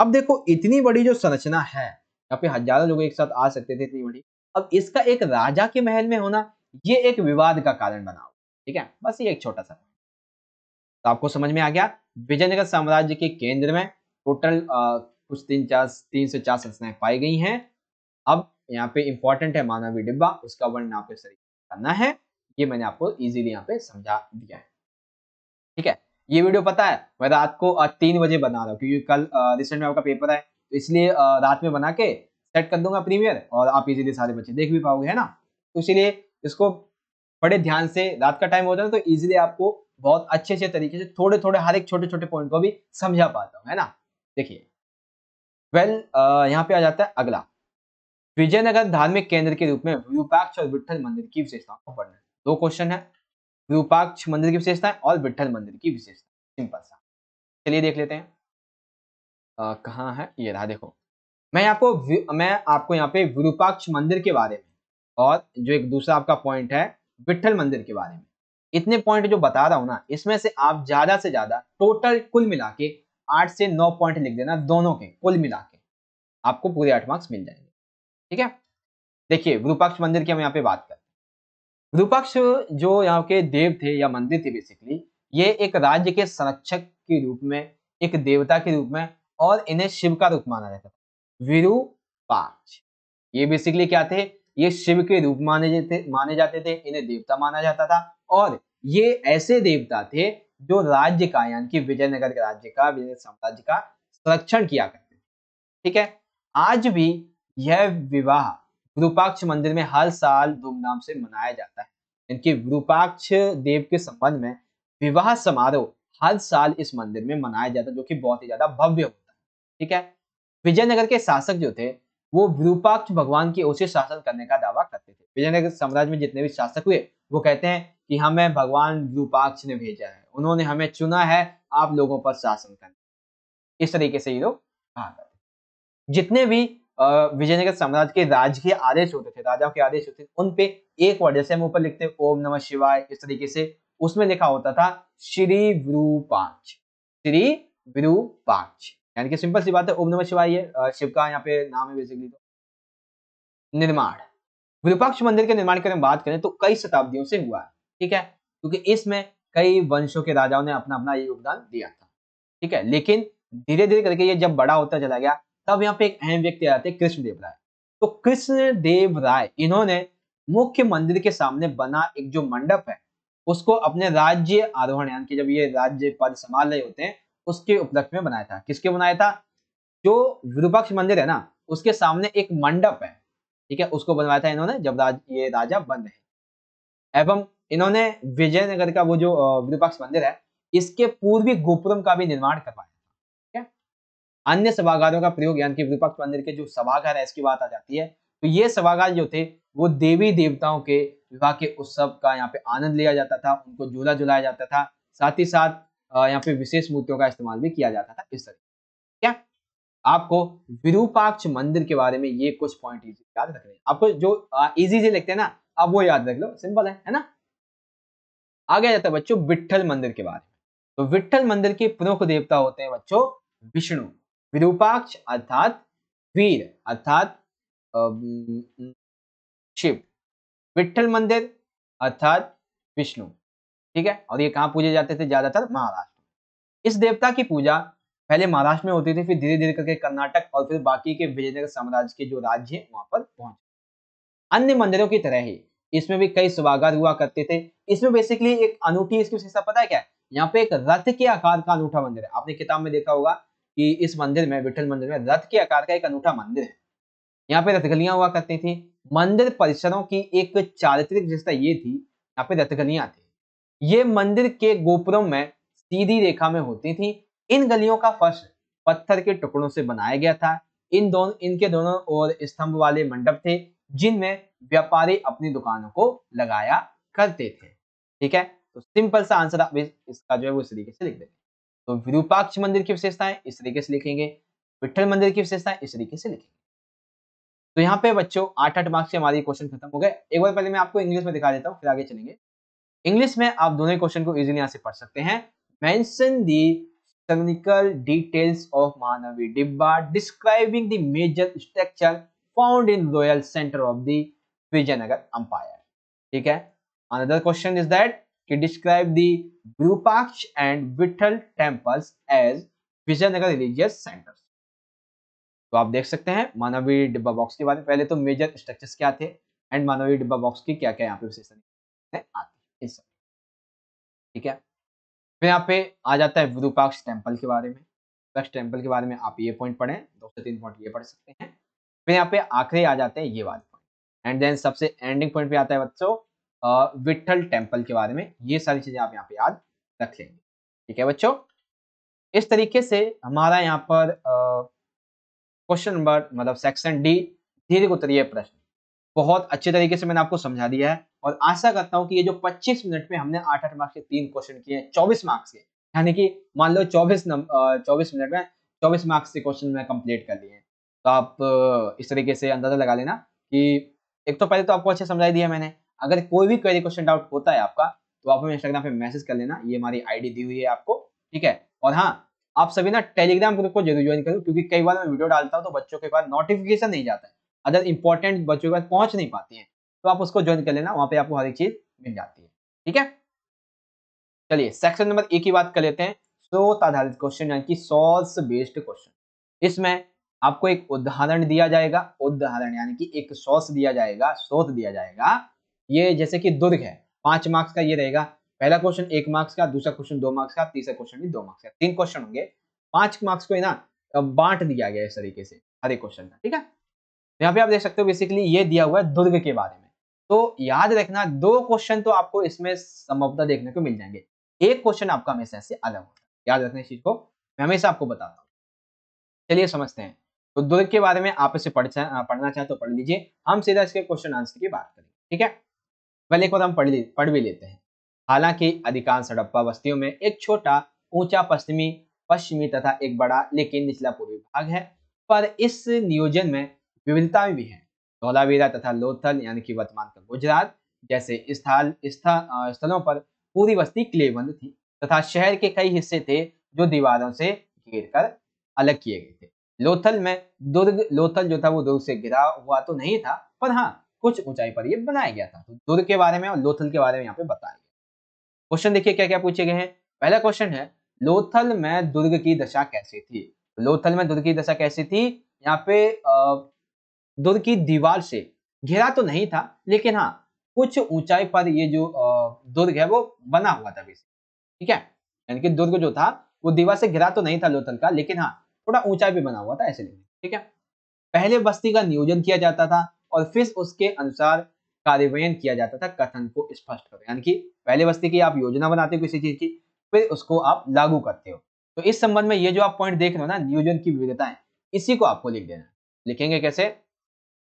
अब देखो इतनी बड़ी जो संरचना है यहाँ पे हजारों लोग एक साथ आ सकते थे इतनी बड़ी अब इसका एक राजा के महल में होना ये एक विवाद का कारण बना ठीक है बस ये एक छोटा सा तो आपको समझ में आ गया विजयनगर साम्राज्य के केंद्र में टोटल कुछ तीन चार तीन से चार संरचनाएं पाई गई हैं अब यहाँ पे इंपॉर्टेंट है मानवी डिब्बा उसका वर्णन आपको करना है ये मैंने आपको इजीली यहाँ पे समझा दिया है ठीक है ये वीडियो पता है मैं रात को तीन बजे बना रहा हूँ क्योंकि कल रिसेंट में आपका पेपर है तो इसलिए रात में बना के सेट कर दूंगा प्रीमियर और आप इजीली सारे बच्चे देख भी पाओगे है ना तो इसीलिए इसको बड़े ध्यान से रात का टाइम होता है तो इजीली आपको बहुत अच्छे अच्छे तरीके से थोड़े थोड़े हर एक छोटे छोटे पॉइंट को भी समझा पाता हूँ है ना देखिए वेल यहाँ पे आ जाता है अगला विजयनगर धार्मिक केंद्र के रूप में विरूपाक्ष और विठल मंदिर की विशेषताओं को पढ़ना दो क्वेश्चन है विरूपाक्ष मंदिर की विशेषता है और विठल मंदिर की विशेषता सिंपल सा चलिए देख लेते हैं कहाँ है ये रहा देखो मैं आपको मैं आपको यहाँ पे विरूपाक्ष मंदिर के बारे में और जो एक दूसरा आपका पॉइंट है विठल मंदिर के बारे में इतने पॉइंट जो बता रहा हूं ना इसमें से आप ज्यादा से ज्यादा टोटल कुल मिला के आठ से नौ पॉइंट लिख देना दोनों के कुल मिला के आपको पूरे आठ मार्क्स मिल जाएंगे ठीक है देखिए विरूपाक्ष मंदिर की हम यहाँ पे बात करें विपक्ष जो यहाँ के देव थे या मंदिर थे बेसिकली ये एक राज्य के संरक्षक के रूप में एक देवता के रूप में और इन्हें शिव का रूप माना जाता था विरूपाक्ष ये बेसिकली क्या थे ये शिव के रूप माने जाते माने जाते थे इन्हें देवता माना जाता था और ये ऐसे देवता थे जो राज्य का यानी कि विजयनगर के राज्य का विजय साम्राज्य का संरक्षण किया करते थे ठीक है आज भी यह विवाह विरूपाक्ष मंदिर में हर साल धूमधाम से मनाया जाता है इनके विरूपाक्ष देव के संबंध में विवाह समारोह हर साल इस मंदिर में मनाया जाता है जो कि बहुत ही ज्यादा भव्य होता है ठीक है विजयनगर के शासक जो थे वो विरूपाक्ष भगवान की ओर से शासन करने का दावा करते थे विजयनगर साम्राज्य में जितने भी शासक हुए वो कहते हैं कि हमें भगवान विरूपाक्ष ने भेजा है उन्होंने हमें चुना है आप लोगों पर शासन करने इस तरीके से ये लोग कहा जितने भी विजयनगर साम्राज्य के राजकीय आदेश होते थे राजाओं के आदेश होते थे उनपे एक वर्ड जैसे हम ऊपर लिखते ओम नमः शिवाय इस तरीके से उसमें लिखा होता था श्री विरूपाक्ष श्री विरूपाक्ष यानी कि सिंपल सी बात है ओम नमः शिवाय ये शिव का यहाँ पे नाम है बेसिकली तो निर्माण विरूपाक्ष मंदिर के निर्माण की हम बात करें तो कई शताब्दियों से हुआ है ठीक है क्योंकि इसमें कई वंशों के राजाओं ने अपना अपना योगदान दिया था ठीक है लेकिन धीरे धीरे करके ये जब बड़ा होता चला गया तब यहाँ पे एक अहम व्यक्ति आते हैं कृष्णदेव राय तो कृष्णदेव राय इन्होंने मुख्य मंदिर के सामने बना एक जो मंडप है उसको अपने राज्य आरोहण यानी कि जब ये राज्य पद संभाल रहे होते हैं उसके उपलक्ष्य में बनाया था किसके बनाया था जो विरूपक्ष मंदिर है ना उसके सामने एक मंडप है ठीक है उसको बनवाया था इन्होंने जब राज ये राजा बन रहे एवं इन्होंने विजयनगर का वो जो विरूपक्ष मंदिर है इसके पूर्वी गोपुरम का भी निर्माण करवाया अन्य सभागारों का प्रयोग यानी कि विपक्ष मंदिर के जो सभागार है इसकी बात आ जाती है तो ये सभागार जो थे वो देवी देवताओं के विवाह के उत्सव का यहाँ पे आनंद लिया जाता था उनको झूला झुलाया जाता था साथ ही साथ यहाँ पे विशेष मूर्तियों का इस्तेमाल भी किया जाता था इस तरह क्या आपको विरूपाक्ष मंदिर के बारे में ये कुछ पॉइंट याद रखने हैं आपको जो इजी से लिखते हैं ना अब वो याद रख लो सिंपल है है ना आगे जाता है बच्चों विट्ठल मंदिर के बारे में तो विठल मंदिर के प्रमुख देवता होते हैं बच्चों विष्णु विरूपाक्ष अर्थात वीर अर्थात शिव विठल मंदिर अर्थात विष्णु ठीक है और ये कहाँ पूजे जाते थे ज्यादातर महाराष्ट्र इस देवता की पूजा पहले महाराष्ट्र में होती थी फिर धीरे धीरे करके कर्नाटक और फिर बाकी के विजयनगर साम्राज्य के जो राज्य है वहां पर पहुंच अन्य मंदिरों की तरह ही इसमें भी कई स्वागत हुआ करते थे इसमें बेसिकली एक अनूठी इसकी विशेषता पता है क्या यहाँ पे एक रथ के आकार का अनूठा मंदिर है आपने किताब में देखा होगा कि इस मंदिर में विठल मंदिर में रथ के आकार का एक अनूठा मंदिर है यहाँ पे रथगलियां हुआ करती थी मंदिर परिसरों की एक चारित्रिक विशेषता ये थी यहाँ पे रथगलियां थी ये मंदिर के गोपुरों में सीधी रेखा में होती थी इन गलियों का फर्श पत्थर के टुकड़ों से बनाया गया था इन दोनों इनके दोनों ओर स्तंभ वाले मंडप थे जिनमें व्यापारी अपनी दुकानों को लगाया करते थे ठीक है तो सिंपल सा आंसर आप इसका जो है वो इस तरीके से लिख देते हैं तो विरूपाक्ष मंदिर की विशेषताएं इस तरीके से लिखेंगे विठल मंदिर की विशेषताएं इस तरीके से लिखेंगे तो यहाँ पे बच्चों आठ आठ मार्क्स से हमारे क्वेश्चन खत्म हो गए एक बार पहले मैं आपको इंग्लिश में दिखा देता हूँ फिर आगे चलेंगे इंग्लिश में आप दोनों क्वेश्चन को इजीली यहाँ से पढ़ सकते हैं mention the technical details of Mahanavami Dibba describing the major structure found in royal centre of the Vijayanagara empire ठीक है अनदर क्वेश्चन इज दैट कि describe the Vipaksh and Vitthala temples as Vijayanagara religious centres तो आप देख सकते हैं मानवीय डिब्बा बॉक्स के बारे में पहले तो मेजर स्ट्रक्चर्स क्या थे एंड मानवीय डिब्बा बॉक्स की क्या क्या यहाँ पे विशेषण ठीक है फिर यहाँ पे आ जाता है विरूपाक्ष टेम्पल के बारे में विरूपाक्ष टेम्पल के बारे में आप ये पॉइंट पढ़ें दो से तीन पॉइंट ये पढ़ सकते हैं फिर यहाँ पे आखिरी आ जाते हैं ये वाले पॉइंट एंड देन सबसे एंडिंग पॉइंट पे आता है बच्चों विठल टेम्पल के बारे में ये सारी चीजें आप यहाँ पे याद रख लेंगे ठीक है बच्चों इस तरीके से हमारा यहाँ पर क्वेश्चन नंबर मतलब सेक्शन डी धीरे उत्तरीय प्रश्न बहुत अच्छे तरीके से मैंने आपको समझा दिया है और आशा करता हूँ कि ये जो 25 मिनट में हमने आठ आठ मार्क्स के तीन क्वेश्चन किए हैं 24 मार्क्स के यानी कि मान लो 24 चौबीस मिनट में 24 मार्क्स के क्वेश्चन मैं कंप्लीट कर लिए हैं तो आप इस तरीके से अंदाजा लगा लेना कि एक तो पहले तो आपको अच्छा समझाई दिया मैंने अगर कोई भी क्वेरी क्वेश्चन डाउट होता है आपका तो आप हमें इंस्टाग्राम पे मैसेज कर लेना ये हमारी आईडी दी हुई है आपको ठीक है और हाँ आप सभी ना टेलीग्राम ग्रुप को जरूर ज्वाइन करो क्योंकि कई बार मैं वीडियो डालता हूँ तो बच्चों के पास नोटिफिकेशन नहीं जाता है अदर इंपॉर्टेंट बच्चों के पास पहुंच नहीं पाती है तो आप उसको ज्वाइन कर लेना वहां पर आपको हर एक चीज मिल जाती है ठीक है चलिए सेक्शन नंबर एक की बात कर लेते हैं स्रोत आधारित क्वेश्चन यानी कि सोर्स बेस्ड क्वेश्चन इसमें आपको एक उदाहरण दिया जाएगा उदाहरण यानी कि एक सोर्स दिया जाएगा स्रोत दिया जाएगा ये जैसे कि दुर्ग है पांच मार्क्स का ये रहेगा पहला क्वेश्चन एक मार्क्स का दूसरा क्वेश्चन दो मार्क्स का तीसरा क्वेश्चन भी दो मार्क्स का तीन क्वेश्चन होंगे पांच मार्क्स को ना बांट दिया गया इस तरीके से हर एक क्वेश्चन का ठीक है यहाँ पे आप देख सकते हो बेसिकली ये दिया हुआ है दुर्ग के बारे में तो याद रखना दो क्वेश्चन तो आपको इसमें संभवता देखने को मिल जाएंगे एक क्वेश्चन आपका हमेशा से अलग होता है याद रखना इस चीज को मैं हमेशा आपको बताता हूँ चलिए समझते हैं तो दुर्ग के बारे में आप इसे पढ़ पढ़ना चाहे तो पढ़ लीजिए हम सीधा इसके क्वेश्चन आंसर की बात करेंगे ठीक है पहले एक बार तो हम पढ़ पढ़ भी लेते हैं हालांकि अधिकांश हड़प्पा बस्तियों में एक छोटा ऊंचा पश्चिमी पश्चिमी तथा एक बड़ा लेकिन निचला पूर्वी भाग है पर इस नियोजन में विविधताएं भी हैं धौलावीरा तथा लोथल यानी कि वर्तमान का गुजरात जैसे स्थल स्थलों पर पूरी बस्ती क्लेबंद थी तथा शहर के कई हिस्से थे जो दीवारों से घेर कर अलग किए गए थे लोथल में दुर्ग लोथल जो था वो दुर्ग से घिरा हुआ तो नहीं था पर हाँ कुछ ऊंचाई पर यह बनाया गया था तो दुर्ग के बारे में और लोथल के बारे में यहाँ पे बताया गया क्वेश्चन देखिए क्या क्या पूछे गए हैं पहला क्वेश्चन है लोथल में दुर्ग की दशा कैसी थी लोथल में दुर्ग की दशा कैसी थी यहाँ पे दुर्ग की दीवार से घेरा तो नहीं था लेकिन हाँ कुछ ऊंचाई पर ये जो दुर्ग है वो बना हुआ था ठीक है यानी कि दुर्ग जो था वो दीवार से घिरा तो नहीं था लोथल का लेकिन हाँ थोड़ा ऊंचाई पे बना हुआ था ऐसे ठीक है पहले बस्ती का नियोजन किया जाता था और फिर उसके अनुसार कार्यान्वयन किया जाता था कथन को स्पष्ट करो यानी कि पहले बस्ती की आप योजना बनाते हो किसी चीज की फिर उसको आप लागू करते हो तो इस संबंध में ये जो आप पॉइंट देख रहे हो ना नियोजन की विविधताएं इसी को आपको लिख देना लिखेंगे कैसे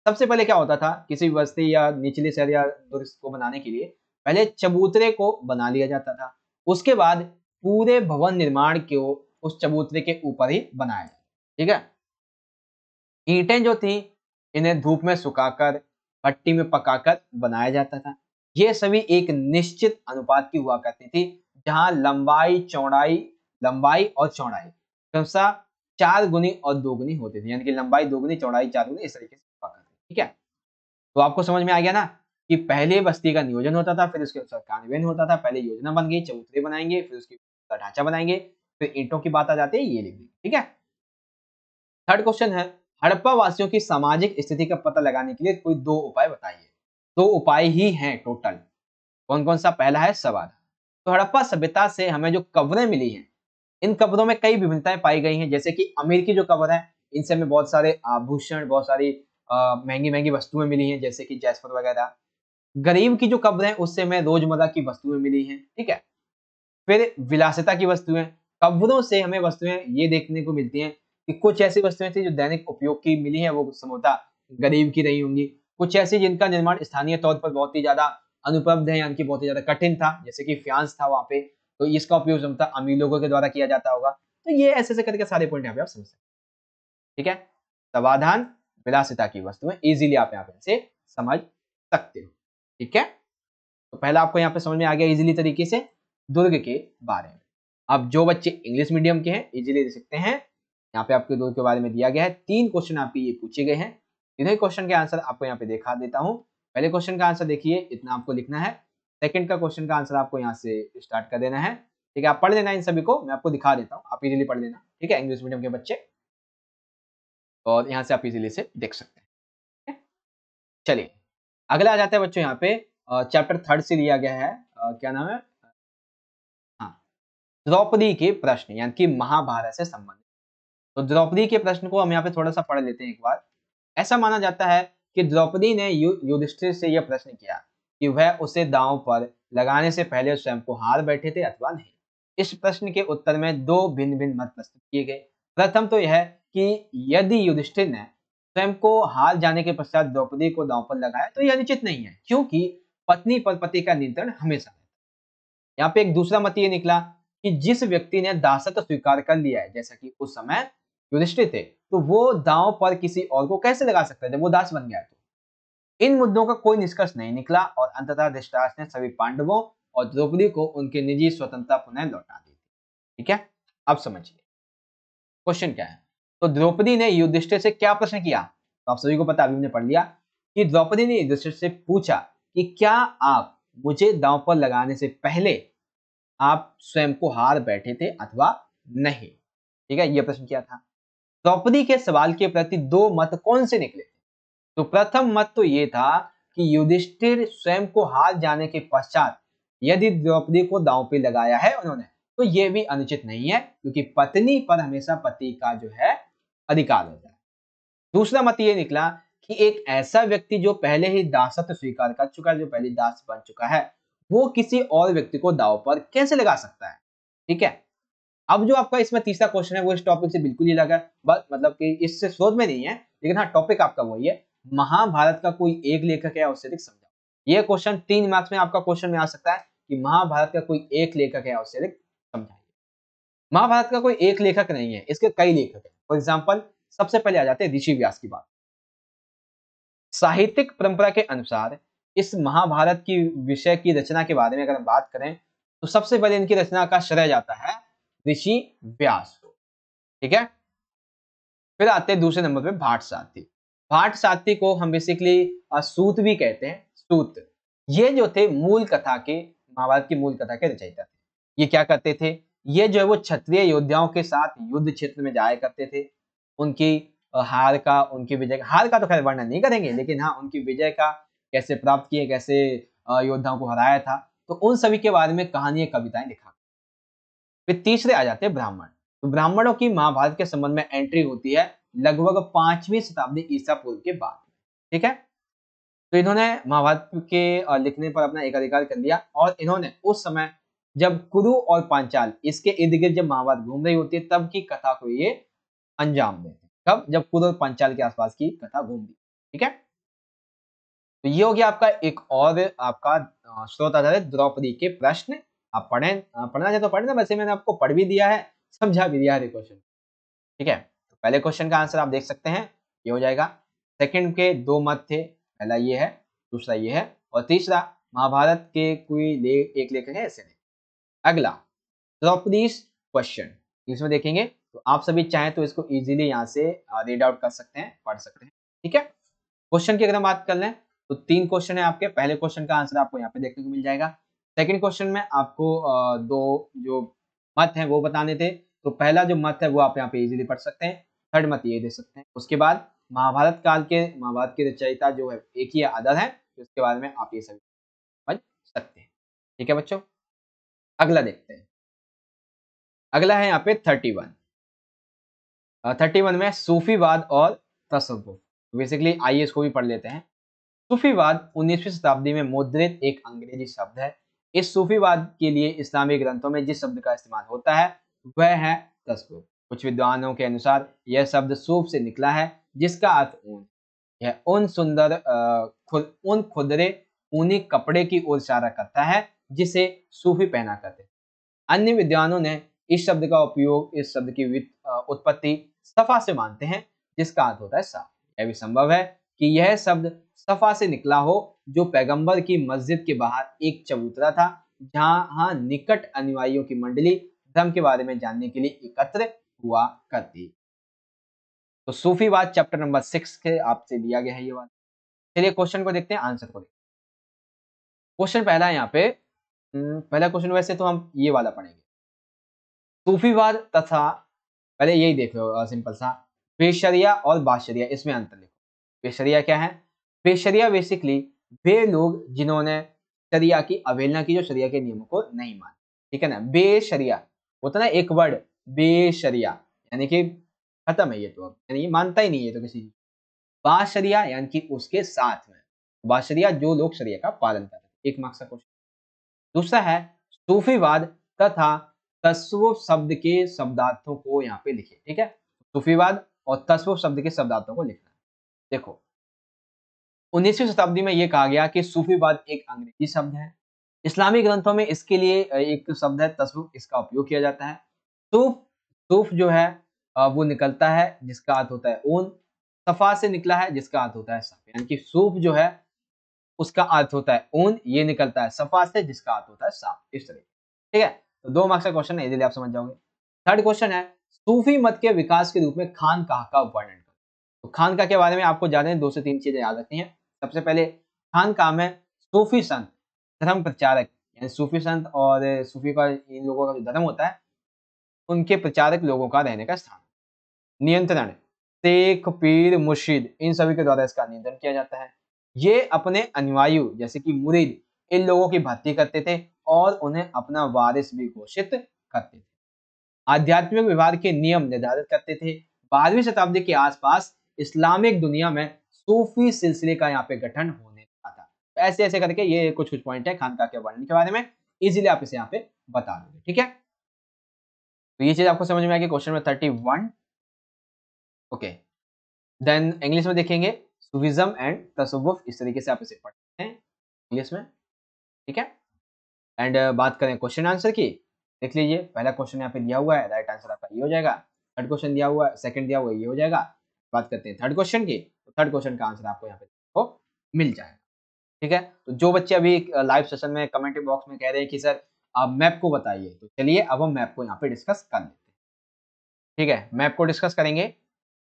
सबसे पहले क्या होता था किसी बस्ती या निचले शहर या दुर्ग को बनाने के लिए पहले चबूतरे को बना लिया जाता था उसके बाद पूरे भवन निर्माण को उस चबूतरे के ऊपर ही बनाया ठीक है ईटें जो थी इन्हें धूप में सुखाकर भट्टी में पकाकर बनाया जाता था ये सभी एक निश्चित अनुपात की हुआ करती थी जहां लंबाई चौड़ाई लंबाई और चौड़ाई क्रमशः चार गुनी और दोगुनी होती थी यानी कि लंबाई दोगुनी चौड़ाई चार गुनी इस तरीके से हुआ ठीक है तो आपको समझ में आ गया ना कि पहले बस्ती का नियोजन होता था फिर उसके अनुसार कार्यान्वयन होता था पहले योजना बन गई चबूतरे बनाएंगे फिर उसके ढांचा बनाएंगे फिर ईंटों की बात आ जाती है ये लिख देंगे ठीक है थर्ड क्वेश्चन है हड़प्पा वासियों की सामाजिक स्थिति का पता लगाने के लिए कोई दो उपाय बताइए दो उपाय ही हैं टोटल कौन कौन सा पहला है सवाल तो हड़प्पा सभ्यता से हमें जो कब्रें मिली हैं इन कब्रों में कई विभिन्नताएं पाई गई हैं जैसे कि अमेरिकी जो कब्र है इनसे हमें बहुत सारे आभूषण बहुत सारी महंगी महंगी वस्तुएं मिली हैं जैसे कि जैसपर वगैरह गरीब की जो कब्र है उससे हमें रोजमर्रा की वस्तुएं मिली हैं ठीक है फिर विलासिता की वस्तुएं कब्रों से हमें वस्तुएं ये देखने को मिलती हैं कि कुछ ऐसी वस्तुएं थी जो दैनिक उपयोग की मिली है वो समोता गरीब की रही होंगी कुछ ऐसी जिनका निर्माण स्थानीय तौर पर बहुत ही ज्यादा अनुपलब्ध है यानी कि बहुत ही ज्यादा कठिन था जैसे कि फ्यांस था वहां पे तो इसका उपयोग समता अमीर लोगों के द्वारा किया जाता होगा तो ये ऐसे ऐसे करके सारे पॉइंट यहाँ पे आप समझ सकते ठीक है समाधान विलासिता की वस्तुएं इजिली आप यहाँ पे समझ सकते हो ठीक है तो पहला आपको यहाँ पे समझ में आ गया इजिली तरीके से दुर्ग के बारे में अब जो बच्चे इंग्लिश मीडियम के हैं इजिली दे सकते हैं यहाँ पे आपके दो के बारे में दिया गया है तीन क्वेश्चन आपके ये पूछे गए हैं इन्हें क्वेश्चन के आंसर आपको यहाँ पे देखा देता हूँ पहले क्वेश्चन का आंसर देखिए इतना आपको लिखना है सेकंड का क्वेश्चन का आंसर आपको यहाँ से स्टार्ट कर देना है ठीक है आप पढ़ लेना इन सभी को मैं आपको दिखा देता हूँ आप इजिली पढ़ लेना ठीक है इंग्लिश मीडियम के बच्चे और यहाँ से आप इजिली से देख सकते हैं चलिए अगला आ जाता है बच्चों यहाँ पे चैप्टर थर्ड से लिया गया है क्या नाम है हाँ द्रौपदी के प्रश्न यानी कि महाभारत से संबंधित तो द्रौपदी के प्रश्न को हम यहाँ पे थोड़ा सा पढ़ लेते हैं एक बार ऐसा माना जाता है कि द्रौपदी ने युधिष्ठिर से यह प्रश्न किया कि वह उसे दांव पर लगाने से पहले स्वयं को हार बैठे थे अथवा नहीं इस प्रश्न के उत्तर में दो भिन्न भिन्न मत प्रस्तुत किए गए प्रथम तो यह कि यदि युधिष्ठिर ने स्वयं को हार जाने के पश्चात द्रौपदी को दांव पर लगाया तो यह निश्चित नहीं है क्योंकि पत्नी पर पति का नियंत्रण हमेशा है यहाँ पे एक दूसरा मत ये निकला कि जिस व्यक्ति ने दासत्व स्वीकार कर लिया है जैसा कि उस समय युधिष्ठिर थे तो वो दांव पर किसी और को कैसे लगा सकता है जब वो दास बन गया तो इन मुद्दों का कोई निष्कर्ष नहीं निकला और अंततः धृष्टराज ने सभी पांडवों और द्रौपदी को उनके निजी स्वतंत्रता पुनः लौटा दी ठीक है अब समझिए क्वेश्चन क्या है तो द्रौपदी ने युधिष्ठिर से क्या प्रश्न किया तो आप सभी को पता अभी हमने पढ़ लिया कि द्रौपदी ने युधिष्ठिर से पूछा कि क्या आप मुझे दांव पर लगाने से पहले आप स्वयं को हार बैठे थे अथवा नहीं ठीक है यह प्रश्न किया था द्रौपदी के सवाल के प्रति दो मत कौन से निकले तो प्रथम मत तो ये था कि युधिष्ठिर स्वयं को हार जाने के पश्चात यदि द्रौपदी को दांव पे लगाया है उन्होंने तो ये भी अनुचित नहीं है क्योंकि पत्नी पर हमेशा पति का जो है अधिकार होता है दूसरा मत ये निकला कि एक ऐसा व्यक्ति जो पहले ही दासत्व स्वीकार कर चुका है जो पहले दास बन चुका है वो किसी और व्यक्ति को दाव पर कैसे लगा सकता है ठीक है अब जो आपका इसमें तीसरा क्वेश्चन है वो इस टॉपिक से बिल्कुल ही अलग है मतलब कि इससे शोध में नहीं है लेकिन हाँ टॉपिक आपका वही है महाभारत का कोई एक लेखक है औषधिक समझाओ ये क्वेश्चन तीन मार्क्स में आपका क्वेश्चन में आ सकता है कि महाभारत का कोई एक लेखक है औषधिक समझाइए महाभारत का कोई एक लेखक नहीं है इसके कई लेखक है फॉर एग्जाम्पल सबसे पहले आ जाते हैं ऋषि व्यास की बात साहित्यिक परंपरा के अनुसार इस महाभारत की विषय की रचना के बारे में अगर हम बात करें तो सबसे पहले इनकी रचना का श्रेय जाता है ऋषि व्यास को ठीक है फिर आते हैं दूसरे नंबर पे भाट साथी भाट साथी को हम बेसिकली सूत भी कहते हैं सूत ये जो थे मूल कथा के महाभारत की मूल कथा के रचयिता थे ये क्या करते थे ये जो है वो क्षत्रिय योद्धाओं के साथ युद्ध क्षेत्र में जाया करते थे उनकी हार का उनकी विजय का हार का तो खैर वर्णन नहीं करेंगे लेकिन हाँ उनकी विजय का कैसे प्राप्त किए कैसे योद्धाओं को हराया था तो उन सभी के बारे में कहानियां कविताएं लिखा फिर तीसरे आ जाते हैं ब्राह्मण तो ब्राह्मणों की महाभारत के संबंध में एंट्री होती है लगभग पांचवी शताब्दी ईसा पूर्व के बाद ठीक है तो इन्होंने महाभारत के लिखने पर अपना एकाधिकार कर लिया और इन्होंने उस समय जब कुरु और पांचाल इसके इर्द गिर्द जब महाभारत घूम रही होती है तब की कथा को ये अंजाम देते कब जब कुरु और पांचाल के आसपास की कथा घूम रही ठीक है तो ये हो गया आपका एक और आपका स्रोत आधारित द्रौपदी के प्रश्न आप पढ़ें पढ़ना चाहते तो पढ़ लें वैसे मैंने आपको पढ़ भी दिया है समझा भी दिया है क्वेश्चन ठीक है तो पहले क्वेश्चन का आंसर आप देख सकते हैं ये हो जाएगा सेकंड के दो मत थे पहला ये है दूसरा ये है और तीसरा महाभारत के कोई ले, एक लेखक है ऐसे नहीं अगला द्रौपदीज क्वेश्चन इसमें देखेंगे तो आप सभी चाहें तो इसको इजीली यहाँ से रीड आउट कर सकते हैं पढ़ सकते हैं ठीक है क्वेश्चन की अगर हम बात कर लें तो तीन क्वेश्चन है आपके पहले क्वेश्चन का आंसर आपको यहाँ पे देखने को मिल जाएगा सेकंड क्वेश्चन में आपको दो जो मत हैं वो बताने थे तो पहला जो मत है वो आप यहाँ पे इजीली पढ़ सकते हैं थर्ड मत ये दे सकते हैं उसके बाद महाभारत काल के महाभारत की रचयिता जो है एक ही आदर है उसके बारे में आप ये सभी समझ सकते हैं ठीक है बच्चों अगला देखते हैं अगला है यहाँ पे थर्टी वन थर्टी वन में सूफीवाद और तसव्वुफ बेसिकली आइए इसको भी पढ़ लेते हैं सूफीवाद 19वीं शताब्दी में मुद्रित एक अंग्रेजी शब्द है इस सूफीवाद के लिए इस्लामी ग्रंथों में जिस शब्द का इस्तेमाल होता है वह है तस्वुर कुछ विद्वानों के अनुसार यह शब्द सूफ से निकला है जिसका अर्थ ऊन यह उन सुंदर उन खुदरे ऊनी कपड़े की ओर इशारा करता है जिसे सूफी पहना करते अन्य विद्वानों ने इस शब्द का उपयोग इस शब्द की उत्पत्ति सफा से मानते हैं जिसका अर्थ होता है साफ यह भी संभव है कि यह शब्द सफ़ा से निकला हो जो पैगंबर की मस्जिद के बाहर एक चबूतरा था जहाँ निकट अनुयायियों की मंडली धर्म के बारे में जानने के लिए एकत्र हुआ करती तो सूफीवाद चैप्टर नंबर सिक्स के आपसे दिया गया है ये बात चलिए क्वेश्चन को देखते हैं आंसर को क्वेश्चन पहला यहाँ पे हम्म, पहला क्वेश्चन वैसे तो हम ये वाला पढ़ेंगे सूफीवाद तथा पहले यही देख लो सिंपल सा बेशरिया और बाशरिया इसमें अंतर लिखो पेशरिया क्या है पेशरिया बेसिकली वे लोग जिन्होंने शरिया की अवेलना की जो शरिया के नियमों को नहीं माना ठीक है ना बेशरिया होता ना एक वर्ड बेशरिया यानी कि खत्म है ये तो अब यानी मानता ही नहीं है तो किसी चीज बाशरिया यानी कि उसके साथ में बाशरिया जो लोग शरिया का पालन कर रहे हैं एक मार्क्स का क्वेश्चन दूसरा है सूफीवाद तथा तस्व शब्द के शब्दार्थों को यहाँ पे लिखे ठीक है सूफीवाद और तस्व शब्द के शब्दार्थों को लिखना देखो उन्नीसवीं शताब्दी में यह कहा गया कि सूफीवाद एक अंग्रेजी शब्द है इस्लामी ग्रंथों में इसके लिए एक शब्द है तसवुफ इसका उपयोग किया जाता है सूफ सूफ जो है वो निकलता है जिसका अर्थ होता है ऊन सफा से निकला है जिसका अर्थ होता है सफ यानी कि सूफ जो है उसका अर्थ होता है ऊन ये निकलता है सफा से जिसका अर्थ होता है साफ इस तरीके ठीक है तो दो मार्क्स का क्वेश्चन है इसलिए आप समझ जाओगे थर्ड क्वेश्चन है सूफी मत के विकास के रूप में खान कहा का वर्णन तो खानका के बारे में आपको ज्यादा दो से तीन चीजें याद रखनी है सबसे पहले खानका में सूफी संत धर्म प्रचारक यानी सूफी संत और सूफी का इन लोगों का जो धर्म होता है उनके प्रचारक लोगों का रहने का स्थान नियंत्रण शेख पीर मुर्शिद इन सभी के द्वारा इसका नियंत्रण किया जाता है ये अपने अनुवायु जैसे कि मुरीद इन लोगों की भर्ती करते थे और उन्हें अपना वारिस भी घोषित करते थे आध्यात्मिक व्यवहार के नियम निर्धारित करते थे बारहवीं शताब्दी के आसपास इस्लामिक दुनिया में सूफी सिलसिले का यहाँ पे गठन होने लगा था तो ऐसे ऐसे करके ये कुछ कुछ पॉइंट है खानका के वर्णन के बारे में इजिली आप इसे यहाँ पे बता दोगे ठीक है तो ये चीज आपको समझ में आएगी question number thirty one okay then English में देखेंगे सूफिज्म एंड तसवुफ इस तरीके से आप इसे पढ़ते हैं इंग्लिश में ठीक है एंड uh, बात करें क्वेश्चन आंसर की देख लीजिए पहला क्वेश्चन यहाँ पे दिया हुआ है राइट आंसर आपका ये हो जाएगा थर्ड क्वेश्चन दिया हुआ है सेकंड दिया हुआ ये हो जाएगा बात करते हैं थर्ड क्वेश्चन की तो थर्ड क्वेश्चन का आंसर आपको यहाँ पे देखो मिल जाएगा ठीक है तो जो बच्चे अभी लाइव सेशन में कमेंट बॉक्स में कह रहे हैं कि सर आप मैप को बताइए तो चलिए अब हम मैप को यहाँ पे डिस्कस कर लेते हैं ठीक है मैप को डिस्कस करेंगे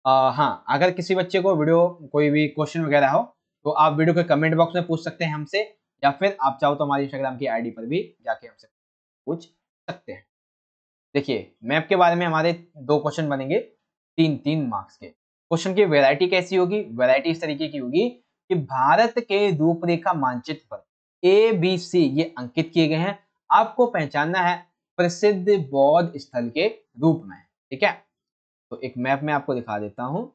आ, हाँ अगर किसी बच्चे को वीडियो कोई भी क्वेश्चन वगैरह हो तो आप वीडियो के कमेंट बॉक्स में पूछ सकते हैं हमसे या फिर आप चाहो तो हमारे इंस्टाग्राम की आईडी पर भी जाके हमसे पूछ सकते हैं देखिए मैप के बारे में हमारे दो क्वेश्चन बनेंगे तीन तीन मार्क्स के क्वेश्चन की वैरायटी कैसी होगी वेरायटी इस तरीके की होगी कि भारत के रूपरेखा मानचित्र पर ए बी सी ये अंकित किए गए हैं आपको पहचानना है प्रसिद्ध बौद्ध स्थल के रूप में ठीक है तो एक मैप में आपको दिखा देता हूं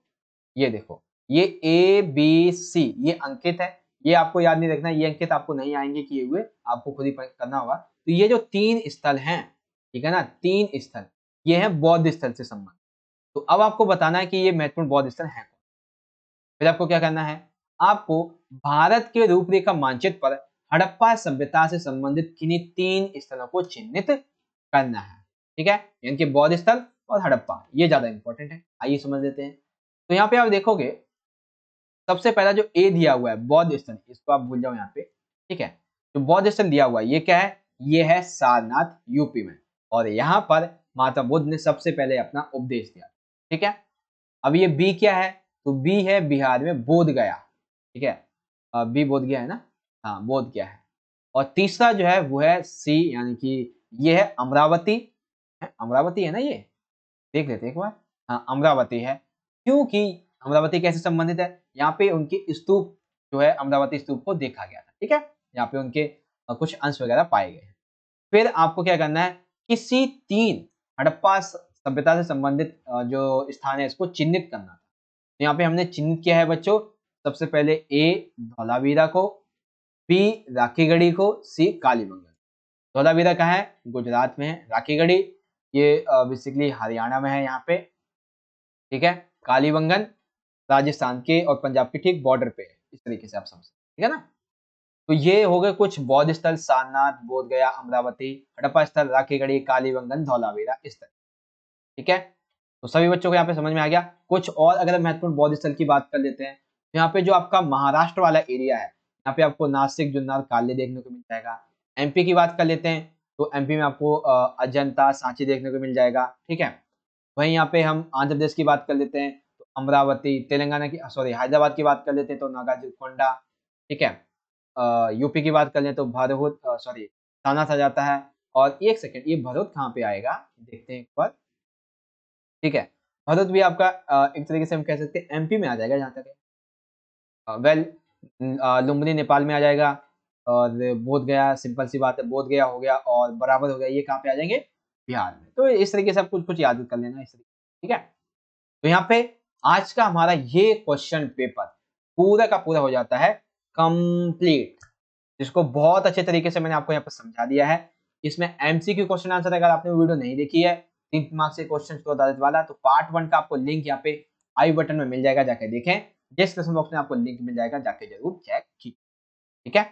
ये देखो ये ए बी सी ये अंकित है ये आपको याद नहीं रखना ये अंकित आपको नहीं आएंगे किए हुए आपको खुद ही करना होगा तो ये जो तीन स्थल हैं ठीक है ना तीन स्थल ये है बौद्ध स्थल से संबंधित तो अब आपको बताना है कि ये महत्वपूर्ण बौद्ध स्थल है फिर आपको क्या करना है आपको भारत के रूपरेखा मानचित्र पर हड़प्पा सभ्यता से संबंधित किन्हीं तीन स्थलों को चिन्हित करना है ठीक है यानी कि बौद्ध स्थल और हड़प्पा ये ज्यादा इंपॉर्टेंट है आइए समझ लेते हैं तो यहाँ पे आप देखोगे सबसे पहला जो ए दिया हुआ है बौद्ध स्थल इसको आप भूल जाओ यहाँ पे ठीक है जो बौद्ध स्थल दिया हुआ है ये क्या है ये है सारनाथ यूपी में और यहाँ पर महात्मा बुद्ध ने सबसे पहले अपना उपदेश दिया ठीक है अब ये बी क्या है तो बी है बिहार में बोध गया ठीक है बी बोध गया है ना हाँ बोध गया है और तीसरा जो है वो है सी यानी कि ये है अमरावती है? अमरावती है ना ये देख लेते एक बार हाँ अमरावती है क्योंकि अमरावती कैसे संबंधित है यहाँ पे उनके स्तूप जो है अमरावती स्तूप को देखा गया था ठीक है यहाँ पे उनके कुछ अंश वगैरह पाए गए फिर आपको क्या करना है किसी तीन हड़प्पा सभ्यता से संबंधित जो स्थान है इसको चिन्हित करना था तो यहाँ पे हमने चिन्हित किया है बच्चों सबसे पहले ए धौलावीरा को बी राखीगढ़ी को सी कालीबंगल धौलावीरा कहाँ है गुजरात में है राखीगढ़ी ये बेसिकली हरियाणा में है यहाँ पे ठीक है कालीबंगन राजस्थान के और पंजाब के ठीक बॉर्डर पे है इस तरीके से आप समझ ठीक है ना तो ये हो गए कुछ बौद्ध स्थल सारनाथ बोधगया अमरावती हड़प्पा स्थल राखीगढ़ी कालीबंगन धौलावीरा इस तरह ठीक है तो सभी बच्चों को यहाँ पे समझ में आ गया कुछ और अगर महत्वपूर्ण बौद्ध स्थल की बात कर लेते हैं तो यहाँ पे जो आपका महाराष्ट्र वाला एरिया है यहाँ पे आपको नासिक जुन्नार काले देखने को मिल जाएगा एमपी की बात कर लेते हैं तो एमपी में आपको अजंता सांची देखने को मिल जाएगा ठीक है वहीं यहाँ पे हम आंध्र प्रदेश की बात कर लेते हैं तो अमरावती तेलंगाना की सॉरी हैदराबाद की बात कर लेते हैं तो नागाजोंडा ठीक है यूपी की बात कर लें तो भरहुत सॉरी थाना था जाता है और एक सेकेंड ये भरूत कहाँ पे आएगा देखते हैं एक बार ठीक है मदद भी आपका एक तरीके से हम कह सकते हैं एमपी में आ जाएगा जहाँ तक वेल लुम्बनी नेपाल में आ जाएगा और बोध गया सिंपल सी बात है बोध गया हो गया और बराबर हो गया ये कहाँ पे आ जाएंगे बिहार में तो इस तरीके से आप कुछ कुछ याद कर लेना इस तरीके ठीक है तो यहाँ पे आज का हमारा ये क्वेश्चन पेपर पूरा का पूरा हो जाता है कंप्लीट जिसको बहुत अच्छे तरीके से मैंने आपको यहाँ पर समझा दिया है इसमें एमसीक्यू क्वेश्चन आंसर अगर आपने वीडियो नहीं देखी है तीन मार्क्स के क्वेश्चन को बता देने वाला तो पार्ट वन का आपको लिंक यहाँ पे आई बटन में मिल जाएगा जाके देखें डिस्क्रिप्शन बॉक्स में आपको लिंक मिल जाएगा जाके जरूर चेक कीजिए ठीक है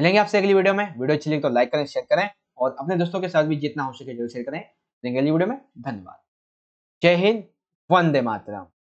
मिलेंगे आपसे अगली वीडियो में वीडियो अच्छी लगी तो लाइक करें शेयर करें और अपने दोस्तों के साथ भी जितना हो सके जरूर शेयर करें मिलेंगे अगली वीडियो में धन्यवाद जय हिंद वंदे मातरम